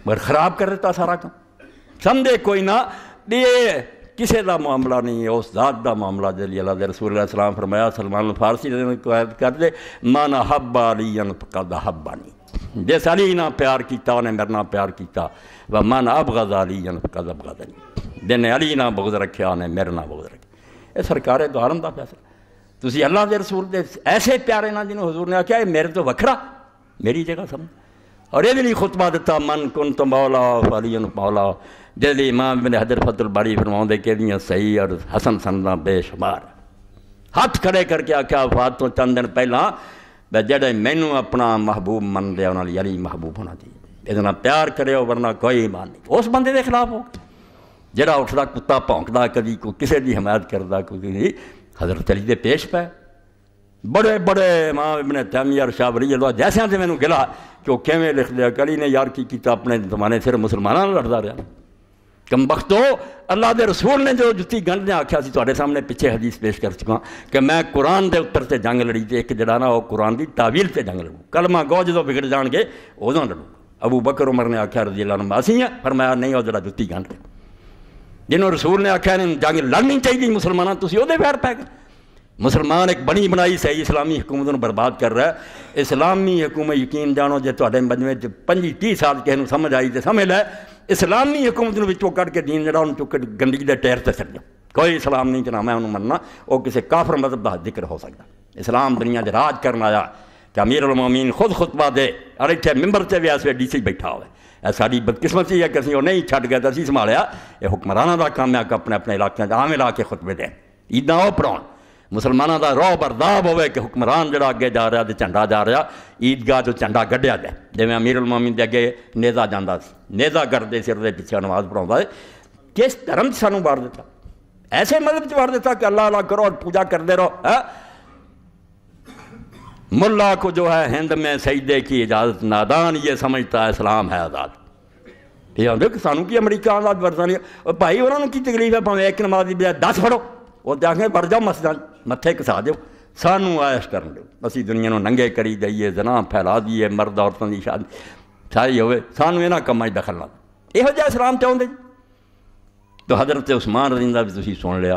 मगर खराब कर दिता सारा काम समझे कोई ना ये किसी का मामला नहीं है उस जात का मामला जी अल्लाह रसूल सलाम फरमाया सलमान फारसी कैद कर दे मन हब्बा अन कद हब्बा नहीं जिस अली ना प्यार किया उन्हें मेरे ना प्यार किया वह मन अब अली अन कद अब नहीं जिन्हें अली ना बुगज रखे उन्हें मेरे ना बुगज रखे यह सरकार ਗਾਰਮ ਦਾ ਫੈਸਲਾ ਤੁਸੀਂ ਅੱਲਾਹ ਦੇ ਰਸੂਲ ਦੇ ਐਸੇ ਪਿਆਰੇ ਨਾਲ ਜਿਹਨੂੰ ਹਜ਼ੂਰ ਨੇ ਆਖਿਆ ਇਹ ਮੇਰੇ ਤੋਂ ਵੱਖਰਾ ਮੇਰੀ ਜਗ੍ਹਾ और ये भी खुतबा दिता मन कुन तो मौला फलीन मौला जेदी इमाम बिन हजर फतुल बाड़ी फरमाते कि सही और हसन सनदा बेशुमार हथ खड़े करके आख्या अफात तो चंद दिन पहला भाई जेडे मैनू अपना महबूब मन लिया उन्होंने यारी महबूब होना चाहिए ये प्यार करे वरना कोई ईमान नहीं उस बंद के खिलाफ हो जरा उठता कुत्ता भौंकता कभी को किसी की हमायत करता ਕੋਈ नहीं हजरत अली पेश पै बड़े बड़े इमाम इमने तैमिया शाह बरी अल्लाह जैसा से मैंने गिला कि वह किमें लिख दिया कली ने यार की किया अपने जमाने सिर मुसलमाना लड़ता रहा कम बखतो अल्लाह के रसूल ने जो जुत्ती गंढ ने आख्या तो सामने पिछे हदीस पेश कर चुका कि मैं कुरान के उत्तर से जंग लड़ी तो एक जड़ा ना वो कुरान की तावील से जंग लड़ू कलमा गौ जो बिगड़ जाएंगे उदों लड़ू अबू बकर उमर ने आख्या रजी अल्लाह नंबा असी हैं पर मैं नहीं और जरा जुत्ती गंढ जिन्होंने रसूल ने आख्या जंग लड़नी चाहिए मुसलमान तुम वो पैर पै गए मुसलमान एक बनी बनाई सही इस्लामी हुकूमत बर्बाद कर रहा है इस्लामी हुकूमत यकीन जानो जो थोड़े मजमे पंजी तीह साल किसी समझ आई तो समझ लै इस्लामी हुकूमत बिचों कट के दीन जरा चुक गंदगी के टैर से छो कोई इस्लाम नहीं चला मैं उन्होंने मनना और किसी काफर मजहब का जिक्र हो सकता इस्लाम दुनिया से राज करना आया कि अमीर उलमोमीन खुद खुतबा दे और इतने मैंबर से भी इस डीसी सी बैठा हो ਇਹ ਸਾਡੀ ਬਦਕਿਸਮਤੀ ਹੈ ਕਿ ਅਸੀਂ ਉਹ ਨਹੀਂ ਛੱਡ ਗਏ ਤਾਂ ਅਸੀਂ ਸੰਭਾਲਿਆ ਇਹ ਹੁਕਮਰਾਨਾਂ ਦਾ ਕੰਮ ਹੈ ਕਿ ਆਪਣੇ ਆਪਣੇ ਇਲਾਕਿਆਂ 'ਚ ਆਵੇਂ ਲਾ ਕੇ ਖੁਤਬੇ ਦੇਣ ਇਦਾਂ ਉਹ ਪੜਾਉਣ ਮੁਸਲਮਾਨਾਂ ਦਾ ਰੋਹ ਬਰਦਾਬ ਹੋਵੇ ਕਿ ਹੁਕਮਰਾਨ ਜਿਹੜਾ ਅੱਗੇ ਜਾ ਰਿਹਾ ਤੇ ਝੰਡਾ ਜਾ ਰਿਹਾ ਈਦਗਾਹ ਤੋਂ ਝੰਡਾ ਗੱਡਿਆ ਜਾਏ ਜਿਵੇਂ ਅਮੀਰੁਲ ਮੁਮਿਨ ਦੇ ਅੱਗੇ ਨੇਜ਼ਾ ਜਾਂਦਾ ਸੀ ਨੇਜ਼ਾ ਕਰਦੇ ਸਿਰ ਦੇ ਪਿੱਛੇ ਨਮਾਜ਼ ਪੜਾਉਂਦਾ ਕਿਸ ਧਰਮ ਸਾਨੂੰ ਵਾਰ ਦਿੱਤਾ ਐਸੇ ਮਤਲਬ ਚ ਵਾਰ ਦਿੱਤਾ ਕਿ ਅੱਲਾਹ ਅੱਲਾਹ ਕਰੋ ਔਰ ਪੂਜਾ ਕਰਦੇ ਰਹੋ ਹੈ मुल्ला को जो है हिंद में सजदे की इजाज़त नादान ये समझता है इस्लाम है आज़ाद ये आते कि सानू की अमरीका आज़ाद बरतानिया नहीं भाई उन्होंने की तकलीफ है भावे एक नमाज की बजाय दस फड़ो वो तो आखें बढ़ जाओ मसदा मत्थे कसा दो सानू आयश कर लो असी दुनिया में नंगे करी जाइए जना फैला दीए मर्द औरतों की शादी सारी हो सू इन कामों दखल ना योजा इस्लाम चाहते जी तो हजरत उस्मान रजीन का भी तुम सुन लिया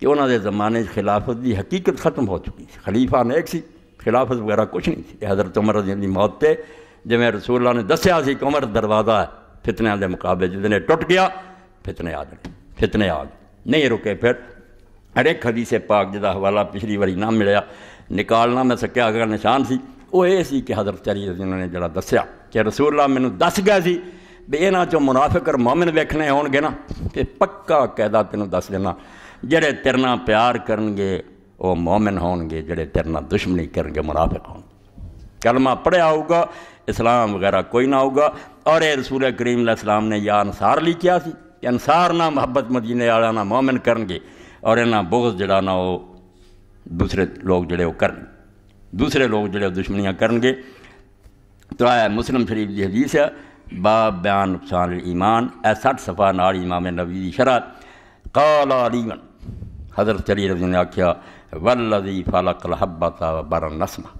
कि उन्होंने जमाने खिलाफत की हकीकत खत्म हो चुकी खलीफा नेक सी खिलाफत वगैरह कुछ नहीं थी हज़रत उमर की मौत पर जिमें रसूल ने दसिया कि उमर दरवाज़ा है फितने के मुकाबले जिस टुट गया फितने आ गए फितने आ गए नहीं रुके फिर अरे खदी से पाक जिदा हवाला पिछली बारी ना मिले निकालना मैं सक्या अगर निशान से वो ये कि हजरत चरी उन्होंने जरा दसिया कि रसूला मैंने दस गया से भी इन चो मुनाफिक और मोमिन वेखने हो ना तो पक्का कैदा तेन दस देना जेड़े तेरना प्यार करे वह मोमिन ਹੋਣਗੇ ਜਿਹੜੇ तेरे न दुश्मनी कर मुनाफिक हो कलमा पढ़िया होगा इस्लाम वगैरह कोई ना होगा और ये रसूल करीम इस्लाम ने यह अनुसार लिखा सी अनुसार ना मुहब्बत मदीने वाला ना मोमिन करे और इन्हें बोझ जरा ना वो दूसरे लोग जोड़े कर दूसरे लोग जोड़े दुश्मनियाँ करे तो आया मुस्लिम शरीफ की हदीस है बाब बयान नुकसान ईमान ए सठ सफा नारी मामे नबी की शरात कौला हजरत चली रजी ने आख्या वल्लदी फलकल हब्बता बर नसमा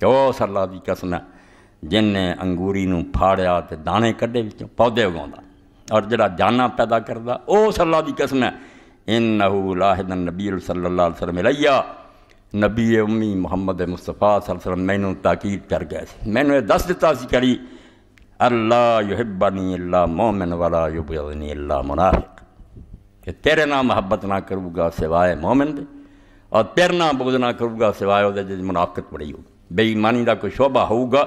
क्यों सरला दी है जिन्हें अंगूरी फाड़िया तो दाने क्ढे बचों पौधे उगा और जरा जाना पैदा करता ओ सरला दी कसन इन नहू लाहेद नबी सल्ला सरमिलइया नबी उम्मी मुहम्मद मुस्तफा सलम मैनू ताकीद कर गया थे मैंने यह दस दिता सी करी अल्लाह युहिबानी अल्लाह मोमिन वाला युबनी अल्लाह मुनाफिक तेरे ना मुहब्बत ना करूँगा सिवाए मोमिन दे और प्रेरणा बोधना करूँगा सिवाय मुनाकत बड़ी होगी बेईमानी का कोई शोभा होगा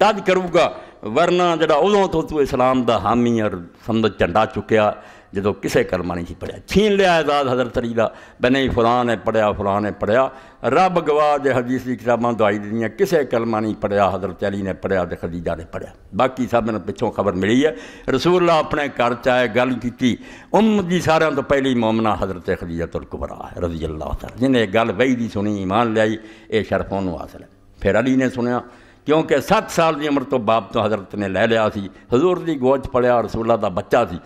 तद करूँगा ਵਰਨਾ ਜਿਹੜਾ ਉਦੋਂ ਤੋਂ ਤੂੰ ਇਸਲਾਮ ਦਾ ਹਾਮੀ ਔਰ ਸਮਝ ਝੰਡਾ ਚੁੱਕਿਆ ਜਦੋਂ ਕਿਸੇ ਕਲਮਾ ਨਹੀਂ ਸੀ ਪੜਿਆ ਛੀਨ ਲਿਆ ਆਜ਼ਾਦ ਹਜ਼ਰਤ ਅਲੀ ਦਾ ਬਨੇ ਫਲਾਨ ਨੇ ਪੜਿਆ ਫਲਾਨ ਨੇ ਪੜਿਆ ਰੱਬ ਗਵਾਹ ਦੇ ਹਦੀਸ ਦੀ ਕਿਤਾਬਾਂ ਦਵਾਈ ਦਿੱਤੀਆਂ ਕਿਸੇ ਕਲਮਾ ਨਹੀਂ ਪੜਿਆ ਹਜ਼ਰਤ ਅਲੀ ਨੇ ਪੜਿਆ ਤੇ ਖਦੀਜਾ ਨੇ ਪੜਿਆ ਬਾਕੀ ਸਭ ਨੂੰ ਪਿੱਛੋਂ ਖਬਰ ਮਿਲੀ ਹੈ ਰਸੂਲullah ਆਪਣੇ ਘਰ ਚ ਆਏ ਗੱਲ ਕੀਤੀ ਉਮਤ ਦੀ ਸਾਰਿਆਂ ਤੋਂ ਪਹਿਲੀ ਮੌਮਨਾ ਹਜ਼ਰਤ ਖਦੀਜਾ ਤੁਲ ਕੁਬਰਾ ਹੈ ਰਜ਼ੀ ਅੱਲਾਹ ਤਾਲਾ ਜਿਹਨੇ ਗੱਲ ਵਹੀ ਦੀ ਸੁਣੀ ਈਮਾਨ ਲਿਆਈ ਇਹ ਸ਼ਰਫ ਉਹਨੂੰ ਹਾਸਲ ਹੈ ਫਿਰ ਅਲੀ ਨੇ ਸੁਣਿਆ क्योंकि सत साल की उम्र तो बाप तो हजरत ने लै लिया हजूर की गोद पढ़िया रसूला का बच्चा से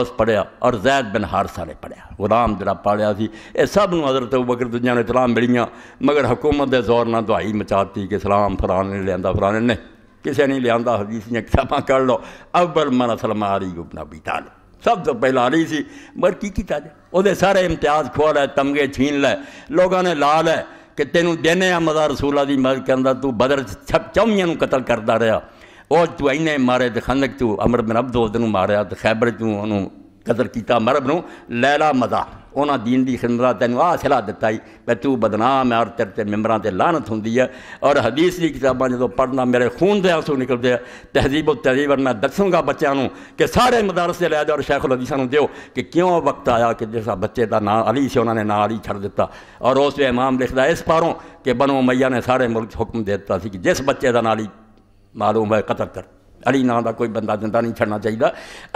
उस पढ़िया और जैद बिन हारसा ने पढ़िया गुलाम जरा पालिया यह सबू हजरत बकर दूजा ने इतलाम मिली मगर हुकूमत के जोर ने दुहाई मचाती कि सलाम फलान ने लिया फलाने ने किसी ने लिया हरीस दिखा कर लो अब्बल मन सलमारी गुपना बीता ने सब तो पहला आ रही थी मगर की किया जाए वो सारे इम्तियाज खो लै तमगे छीन लै लोगों ने ला लै ਕਿ ਤੈਨੂੰ ਦੇਨੇ ਆ ਮਜ਼ਾ ਰਸੂਲਾ ਦੀ ਮਦਦ ਕਰਦਾ ਤੂੰ ਬਦਰ ਚੌਮੀਆਂ ਨੂੰ ਕਤਲ ਕਰਦਾ ਰਿਹਾ ਉਹ ਤੂੰ ਐਨੇ ਮਾਰੇ ਤੇ ਖੰਦਕ ਤੂੰ ਅਮਰ ਬਿਨ ਅਬਦੋਦ ਨੂੰ ਮਾਰਿਆ ਤੇ ਖੈਬਰ ਤੂੰ ਉਹਨੂੰ कदर किया मरब न लैला मदा उन्हों दीन की खिंदा तेन आह सलाह दिता ही मैं तू बदनाम है और तेरे मैंबर से लानत होंगी है और हदीस की किताबा जो पढ़ना मेरे खून दसू निकलते हैं तहजीब तहजीब और मैं दसूँगा बच्चों के सारे मदारस से लै जाओ और शेख उदीसा दौ कि क्यों वक्त आया कि जिस बच्चे का ना अली से उन्होंने ना अली छड़ दिता और उस इमाम लिखता इस पारों के बनो मैया ने सारे मुल्क हुक्म देता कि जिस बच्चे का ना अली मालूम है कतर कर अली ना का कोई बंदा जिंदा नहीं छड़ना चाहिए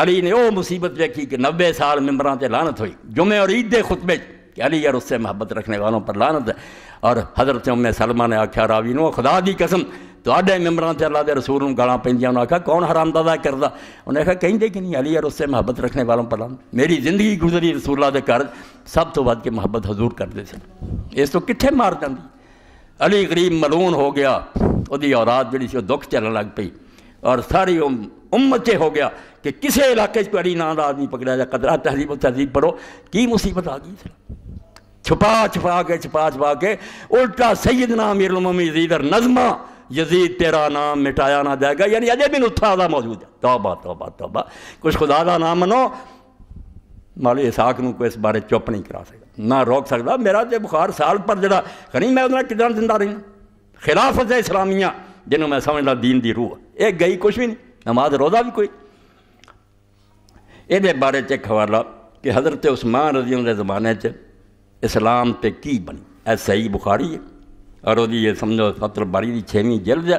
अली ने वह मुसीबत देखी कि नब्बे साल मैंबर से लानत हुई जुमे और ईद के खुतबे कि अली यार उससे मोहब्बत रखने वालों पर लानत है और हज़रत उम्मे सलमा ने आख्या रावी ने खुदा की कसम तोड़े मिम्बर से अल्लाह के रसूल गाला पेंदिया उन्हें आख्या कौन हरामदादा करता उन्हें आख्या कहीं कि नहीं अली यार उससे मोहब्बत रखने वालों पर लानत मेरी जिंदगी गुजरी रसूला के घर सब तो बद के मुहब्बत हजूर करते सर इस तो कितने मार जाती अली गरीब मलून हो गया वो औलाद जी दुख चलन लग पी और सारी उम, उम्मत हो गया कि किसी इलाके अड़ी ना आदमी पकड़ा जाए कदरा तहजीब तहजीब पढ़ो की मुसीबत आ गई छुपा छुपा के छुपा छुपा के उल्टा सैद नाम यमी नजमा यजीद तेरा नाम मिटाया ना जाएगा यानी अजय बिन उत्थादा मौजूद है तोबा तोबा तोबा कुछ खुदा का नाम मनो मालो इसाक को इस बारे चुप नहीं करा सकता ना रोक सकता मेरा तो बुखार साल पर जरा खरी मैं उन्हें कितना जिंदा रही खिलाफत है इस्लामिया जिन्होंने मैं समझता दीन की रूह एक गई कुछ भी नहीं नमाज रोजा भी कोई ये बारे च खबर ला कि हजरत उस्मान रजी उन्हें जमाने च इस्लाम पर की बनी ऐ सही बुखारी है और वो ये समझो सत्र बारी की छेवीं जल्द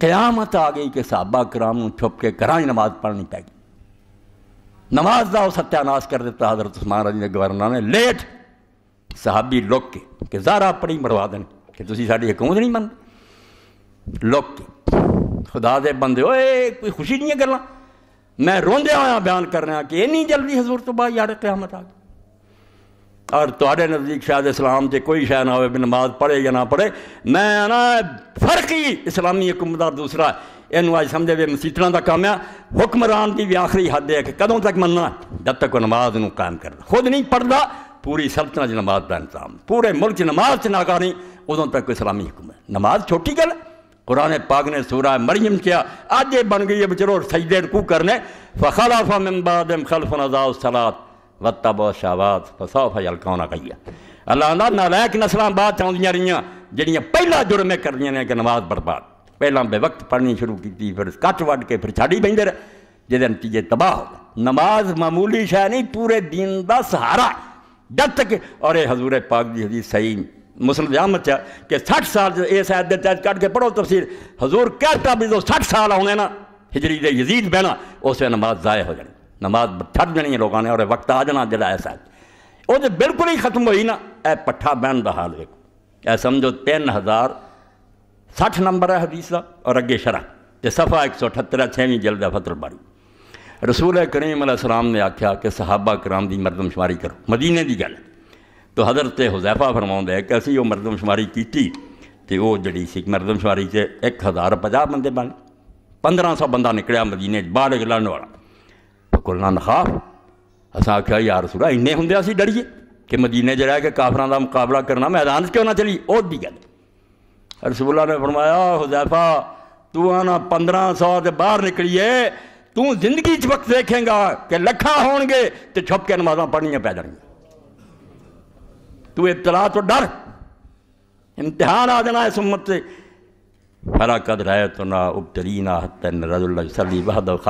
कयामत आ गई कि साबा कराम छुप के घर ही नमाज पढ़नी पै गई नमाज का सत्यानाश कर दिता हजरत उस्मान रजी ने गवर्नर ने लेट साहबी लुक के कि जहरा पढ़ी मरवा देने कि तुम साकूमत नहीं मन लुक के ਖੁਦਾ ਦੇ ਬੰਦੇ ਓਏ ਕੋਈ ਖੁਸ਼ੀ ਦੀਆਂ ਗੱਲਾਂ मैं रोंद हो बयान कर रहा कि इन्नी जल्दी हजूर तो बाद यार क्यामत आ गई और थोड़े नज़दीक शायद इस्लाम से कोई शायद ना हो नमाज पढ़े या ना पढ़े मैं ना फर्क ही इस्लामी हुकूमत का दूसरा इनू अच्छ समझे भी मसीतना का काम है हुक्मरान की भी आखिरी हद है कि कदों तक मनना जब तक वो नमाज न कायम करता खुद नहीं पढ़ता पूरी सल्तनत नमाज का इंतजाम पूरे मुल्क नमाज से नाकारी उदों तक इस्लामी हुकूमत नमाज छोटी गल है कुरान पाक ने सूरा मरियम किया आज ये बन गई है बेचरो सजदे रकू करने फ़लाफ़ा मम्बाद खलफ नजात वत्तब शाबाद फसाफ अलकौना कहिया अल्लाह ना नालायक नस्लों बाद आदि रही जिड़िया पहला जुर्मे कर रही ने कि नमाज बर्बाद पहला बेवक्त पढ़नी शुरू की फिर कट वट के फिर छाड़ी पेंदे रहे नतीजे तबाह हो नमाज मामूली शह नहीं पूरे दिन का सहारा डर तक और हजूर पाक की हजी सही मुसलम जहामत है कि सठ साल इस ऐद के तहत कट के पढ़ो तफसीर हजूर कहता भी जो सठ साल आने ना हिजरी के यजीद बहना उस वे नमाज ज़ाया हो जाए नमाज ठट जानी है लोगों ने और वक्त आ जाना जरा ऐसा वो तो बिल्कुल ही खत्म हुई ना ए पट्ठा बहन का हाल देखो ए समझो तीन हज़ार सठ नंबर है हदीस का और अगे शरह तो सफ़ा एक सौ अठत् छेवीं जल्द फतल बारी रसूल करीम सलाम ने आख्या कि सहाबा कराम की मरदमशुमारी करो मदीने की गल है तो हज़रत हुजैफा फरमाਉਂਦਾ ਹੈ ਕਿ ਅਸੀਂ ਉਹ ਮਰਦਮਸ਼ੁਮਾਰੀ ਕੀਤੀ ਤੇ ਉਹ ਜਿਹੜੀ ਸੀ ਮਰਦਮਸ਼ੁਮਾਰੀ 'ਚ 1050 ਬੰਦੇ ਬਣ 1500 ਬੰਦਾ ਨਿਕਲਿਆ ਮਦੀਨੇ 'ਚ ਬਾਹਰ ਗਲਣ ਵਾਲਾ ਫਕੁਲਨਾ ਨਖਾਫ ਅਸਾਂ ਆਖਿਆ ਯਾ ਰਸੂਲਾ ਇੰਨੇ ਹੁੰਦੇ ਅਸੀਂ ਡਰੀਏ ਕਿ ਮਦੀਨੇ 'ਚ ਰਹਿ ਕੇ ਕਾਫਰਾਂ ਦਾ ਮੁਕਾਬਲਾ ਕਰਨਾ ਮੈਦਾਨ 'ਚ ਕਿਉਂ ਨਾ ਚਲੀ ਉਹ ਦੀ ਗੱਲ रसगुल्ला ने फरमाया हुजैफा तू आना पंद्रह सौ के बाहर निकलीए तू जिंदगी च वक्त देखेगा कि लखा हो गए तो छुप के नमाजा पढ़निया पै जाएंगी तू इतला तो डर इम्तिहान आ जाना इस उम्मत से कद रहे तो ना उबतरी ना हतन रजुल्ला सली बहादुर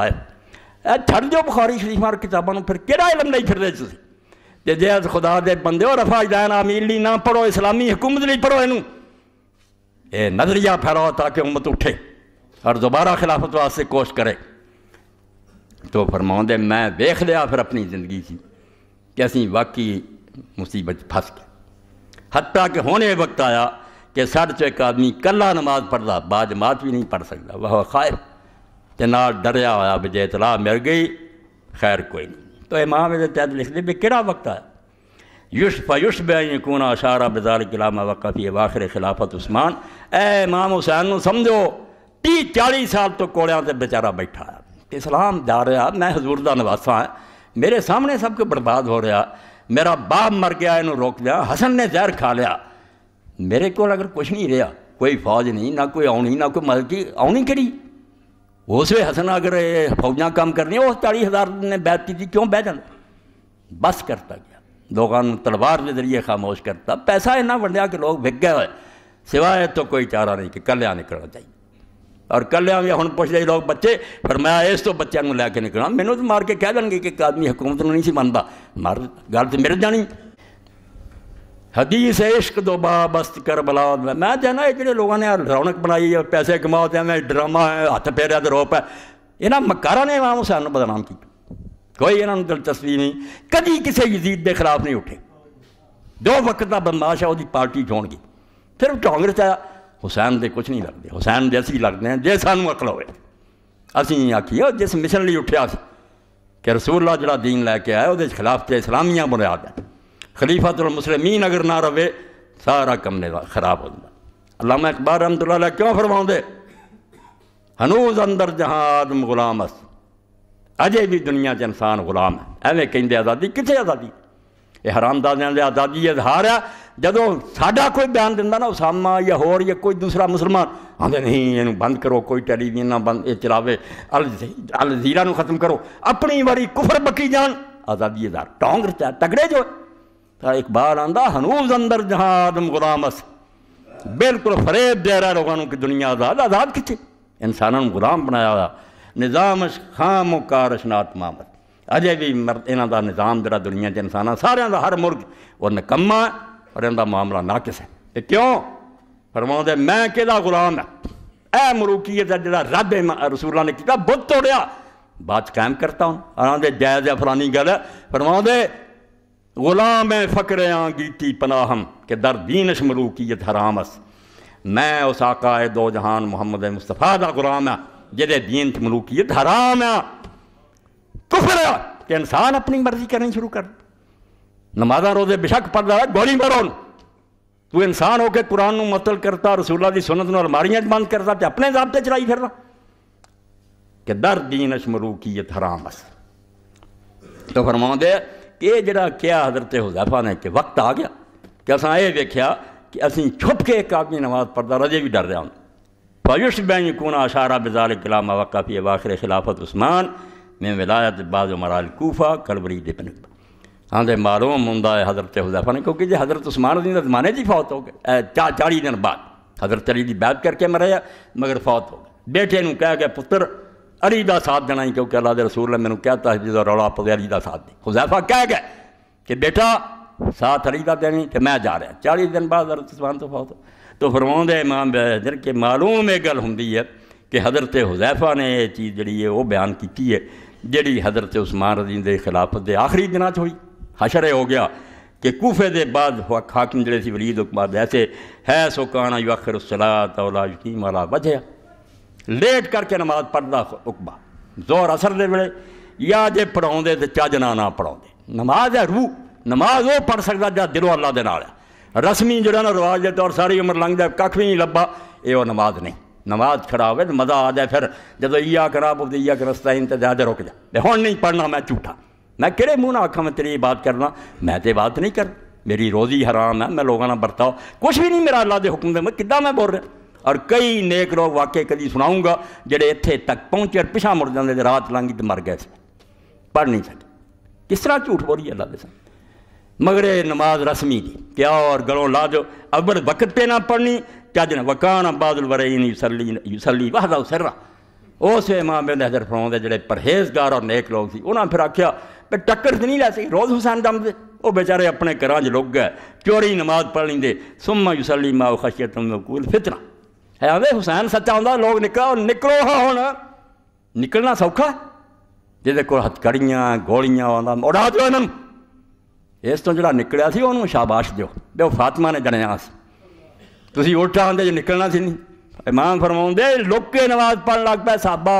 ए छड़ जो बुखारी शरीफ मार किताबों फिर केड़ा इलम नहीं फिर तुम जे जे अस खुदा दे बंद हो रफा जैन अमीर ली ना पढ़ो इस्लामी हुकूमत नहीं पढ़ो इनू ये नजरिया फैलाओ ताकि उम्मत उठे और दोबारा खिलाफत वास्ते कोश करे तो फरमाते मैं देख लिया फिर अपनी जिंदगी से कि असी वाकई मुसीबत फस गए हत्या के होने वक्त आया कि सर च एक आदमी कला नमाज पढ़ता जमात भी नहीं पढ़ सकता वह खैर के ना डरिया होया बजे जे मिल गई खैर कोई नहीं तो इमाम तहत लिखते भी कि वक्त आया पयुष फयुश बूना अशारा बजार किलामा वक़फ़ी वाखिर खिलाफत उस्मान ए इमाम हुसैन समझो ती चाली साल तो कोलिया तो बेचारा बैठा है इस्लाम जा रहा मैं हजूर का नवासा है मेरे सामने सब कुछ बर्बाद हो रहा मेरा बाप मर गया इन रोक दिया हसन ने जहर खा लिया मेरे को अगर कुछ नहीं रहा कोई फौज नहीं ना कोई आनी ना कोई मतलब आनी कड़ी उस वे हसन अगर फौजा काम करनी उस चाली हजार ने बैत की थी क्यों बह जाना बस करता गया लोगों तलवार के जरिए खामोश करता पैसा इन्ना बंडिया कि लोग बिक गए सिवाय तो कोई चारा नहीं कि कल्या निकलना चाहिए ਔਰ ਕੱਲਿਆਂ ਵੀ ਹੁਣ ਪੁੱਛਦੇ ਲੋਕ ਬੱਚੇ ਫਿਰ ਮੈਂ ਇਸ ਤੋਂ ਬੱਚਿਆਂ ਨੂੰ ਲੈ ਕੇ ਨਿਕਲਾਂ ਮੈਨੂੰ ਤਾਂ ਮਾਰ ਕੇ ਕਹਿ ਦੇਣਗੇ ਕਿ ਇੱਕ ਆਦਮੀ ਹਕੂਮਤ ਨੂੰ ਨਹੀਂ ਸੀ ਮੰਨਦਾ ਮਾਰ ਗੱਲ ਤੇ ਮੇਰੇ ਜਾਣੀ ਹਦੀਸ ਇਸ਼ਕ ਦੋ ਬਾਬਸਤ ਕਰਬਲਾ ਮੈਂ ਜਾਣਾ ਇਹ ਜਿਹੜੇ ਲੋਕਾਂ ਨੇ ਰੌਣਕ ਬਣਾਈ ਹੈ ਪੈਸੇ ਕਮਾਉ ਤੇ ਮੈਂ ਡਰਾਮਾ ਹੱਥ ਫੇਰਿਆ ਤੇ ਰੋਪ ਹੈ ਇਹਨਾਂ ਮਕਾਰਾਂ ਨੇ ਆਮ ਸਾਨੂੰ ਬਦਨਾਮ ਕੀਤਾ ਕੋਈ ਇਹਨਾਂ ਨੂੰ ਦਿਲਚਸਪੀ ਨਹੀਂ ਕਦੀ ਕਿਸੇ ਯਜ਼ੀਦ ਦੇ ਖਿਲਾਫ ਨਹੀਂ ਉੱਠੇ ਦੋ ਵਕਤ ਦਾ ਬੰਮਾਸ਼ ਆ ਉਹਦੀ ਪਾਰਟੀ ਚੋਣਗੀ ਸਿਰਫ ਕਾਂਗਰਸ ਆ हुसैन दे कुछ नहीं लगते हुसैन दे असी लगते हैं जे सानू अकल हो असी आखी जिस मिशन लिए उठा कि रसूलला जरा दीन लैके आया उस खिलाफ तो इस्लामिया बुनियाद है खलीफा तुल मुस्लिम मीह ना रवे सारा कमने खराब हो जाता अलामा इकबार रमदुल्ला क्यों फरमाते हनूज अंदर जहां आदम गुलाम अस अजे भी दुनिया च इंसान गुलाम है एवं कहें आजादी कितने आजादी ये हरामदाद आजादी अजहार है जो सा कोई बयान दिता ना उसामा या होर या कोई दूसरा मुसलमान आते नहीं इन बंद करो कोई टेलीविजन ना बंद चलावे अल अल जीरा खत्म करो अपनी वारी कुफर बकी जान आजादी दार टोंग तगड़े जो एक बार आंदा हनूज अंदर जहां आदम गुलाम अस बिल्कुल फरेब दे रहा लोगों की दुनिया आजाद आजाद कितने इंसानों गुलाम बनाया हुआ निजाम खाम का रचनात्मा अजय भी मर इन्हों का निजाम जरा दुनिया च इंसान सारे का हर मुल्क वो निकम्मा और इनका मामला ना किसे ये क्यों फरमाते मैं कि गुलाम है ऐ मरूकीयत है जो रब रसूला ने किया बुत तोड़िया बाद कायम करता हूँ आना जायज़ है फलानी गल फरमाते गुलाम है फ़क्र गीती पनाहम के दर दीनश हराम हरामस मैं उस आका है दो जहान मुहम्मद मुस्तफा का गुलाम है जेदे दीन मलूकीयत हराम है कुफर है कि इंसान अपनी मर्जी करनी शुरू कर नमाजा रोजे बेशक पढ़ता है गोली मारो तू इंसान होकर कुरान में मतल करता रसूला की सुनत न अलमारियां बंद करता तो अपने से चलाई फिर कि दर दीन अशमरूकीयत हराम बस तो दे कि जरा क्या हजरत हुजैफा ने कि वक्त आ गया कि असा यह वेख्या कि असं छुप के एक आदमी नमाज पढ़ता रजे भी डर रहा हूँ फायुश बैन कूना अशारा बिजार कलाम वाकाफी वाखिर खिलाफत उस्मान में विलायत बाज मराल कूफा कलबरी दिपन हमें मालूम है हज़रत हुजैफा ने क्योंकि जो हज़रत उस्मान रजी ज़माने तो की फौत हो गए चा चाली दिन बाद हज़रत अली की बैत करके मरिया मगर फौत हो गए बेटे ने कह के पुत्र अली का साथ देना ही क्योंकि अल्लाह के रसूल ने मैंने कहता जो रौला पे अली का साथ दी हुजैफा कह गया कि बेटा साथ अली का देनी तो मैं जा रहा चालीस दिन बाद हज़रत उस्मान तो फौत तो फरमाते इमाम बैदर के मालूम एक गल होंगी है कि हज़रत हुजैफा ने यह चीज़ जी है वह बयान की है जी हज़रत उस्मान रजी के खिलाफत के आखिरी दिनों हुई हशरे हो गया कि कूफे के बाद हाकिम जड़े सी वरीद उकमा ऐसे है सो काना यु आखिर सलात यकीम आला बजे लेट करके नमाज पढ़ता उकमा जोर असर दे वे या जे पढ़ाते तो चज ना ना पढ़ाते नमाज है रूह नमाज वह पढ़ सकता जो दिलो अल्लाह के ना है रस्मी जोड़ा ना रिवाज के तौर सारी उम्र लंघ जाए कख भी नहीं लभा ये वो नमाज नहीं नमाज खड़ा हो तो मज़ा आ जाए फिर जो इ खराब होती इया रस्ता इंतजार रुक जाए हूँ नहीं पढ़ना मैं झूठा मैं कि मूँह आखा मैं तेरी बात करना मैं तो बात नहीं कर मेरी रोजी हराम है मैं लोगों ने बरताओ कुछ भी नहीं मेरा अल्लाह के हुक्म में कि मैं बोल रहा और कई नेक लोग वाक्य कभी सुनाऊंगा जेडे इतने तक पहुँचे और पिछा मुड़ जाते रात लंघी तो मर गए थे पढ़ नहीं सके किस तरह झूठ बोली अल्लाह के साथ मगर नमाज रसमी की क्या और गलों ला दो अबर वक्त पे ना पढ़नी चज ने वकान बादल बरे इन यूसली यूसली वाह उस मामे हजर फरा जे परहेजगार और नेक लोग से उन्हें फिर आख्या ਪਰ ਟੱਕਰ ਨਹੀਂ ਲੈ ਸਕੀ ਰੋਜ਼ ਹੁਸੈਨ ਦਮ ਦੇ ਉਹ ਵਿਚਾਰੇ ਆਪਣੇ ਘਰਾਂ 'ਚ ਲੁੱਗ ਗਏ ਚੋਰੀ ਨਮਾਜ਼ ਪੜ੍ਹ ਲੈਂਦੇ ਸੁਮਾ ਯੁਸਲੀ ਮਾ ਖਸ਼ੀਤ ਮਕੂਲ ਫਿਤਨਾ ਹੈ ਆਵੇ ਹੁਸੈਨ ਸੱਚਾ ਹੁੰਦਾ ਲੋਕ ਨਿਕਲੋ ਨਿਕਲੋ ਹੁਣ ਨਿਕਲਣਾ ਸੌਖਾ ਜਿਹਦੇ ਕੋਲ ਹਥਕੜੀਆਂ ਗੋਲੀਆਂ ਆਉਂਦਾ ਉਡਾ ਦਿਓ ਇਹਨਾਂ ਨੂੰ ਇਸ ਤੋਂ ਜਿਹੜਾ ਨਿਕਲਿਆ ਸੀ ਉਹਨੂੰ ਸ਼ਾਬਾਸ਼ ਦਿਓ ਦਿਓ ਫਾਤਿਮਾ ਨੇ ਜਣਿਆ ਸੀ ਤੁਸੀਂ ਉਲਟਾ ਹੁੰਦੇ ਜੇ ਨਿਕਲਣਾ ਸੀ ਨਹੀਂ ਇਮਾਮ ਫਰਮਾਉਂਦੇ ਲੋਕੇ ਨਵਾਜ਼ ਪੜਨ ਲੱਗ ਪਏ ਸਾਬਾ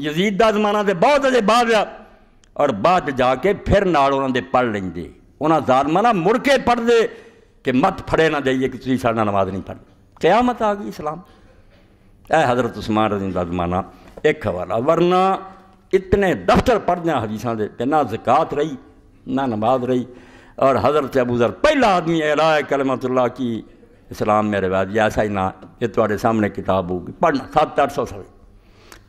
ਯਜ਼ੀਦ ਦਾ ਜ਼ਮਾਨਾ ਤੇ ਬਹੁਤ ਅਜੇ ਬਾਅਦ ਆ और बाद जाके फिर नाल उन्होंने पढ़ लेंगे उन्होंने ਲੈਂਦੇ ਉਹਨਾਂ ਜ਼ਾਲਮਾਂ ਨਾਲ ਮੁੜ ਕੇ ਪੜਦੇ ਕਿ ਮਤ ਫੜੇ ਨਾ ਜਾਈਏ ਕਿ ਤੁਸੀਂ ਸਾਡਾ ਨਮਾਜ਼ ਨਹੀਂ ਪੜ੍ਹਦੇ ਕਿਆਮਤ ਆ ਗਈ ਇਸਲਾਮ ए हज़रत उस्मान रजी का जमाना एक हवाला वरना इतने दफ्तर दें हदीसा के ना जक़ात रही ना नमाज रही और हज़रत अबूजर पहला आदमी एलाय कलमतुल्ला की इस्लाम में रिवाज ऐसा ही ना ये थोड़े तो सामने किताब होगी पढ़ना सात आठ सौ साल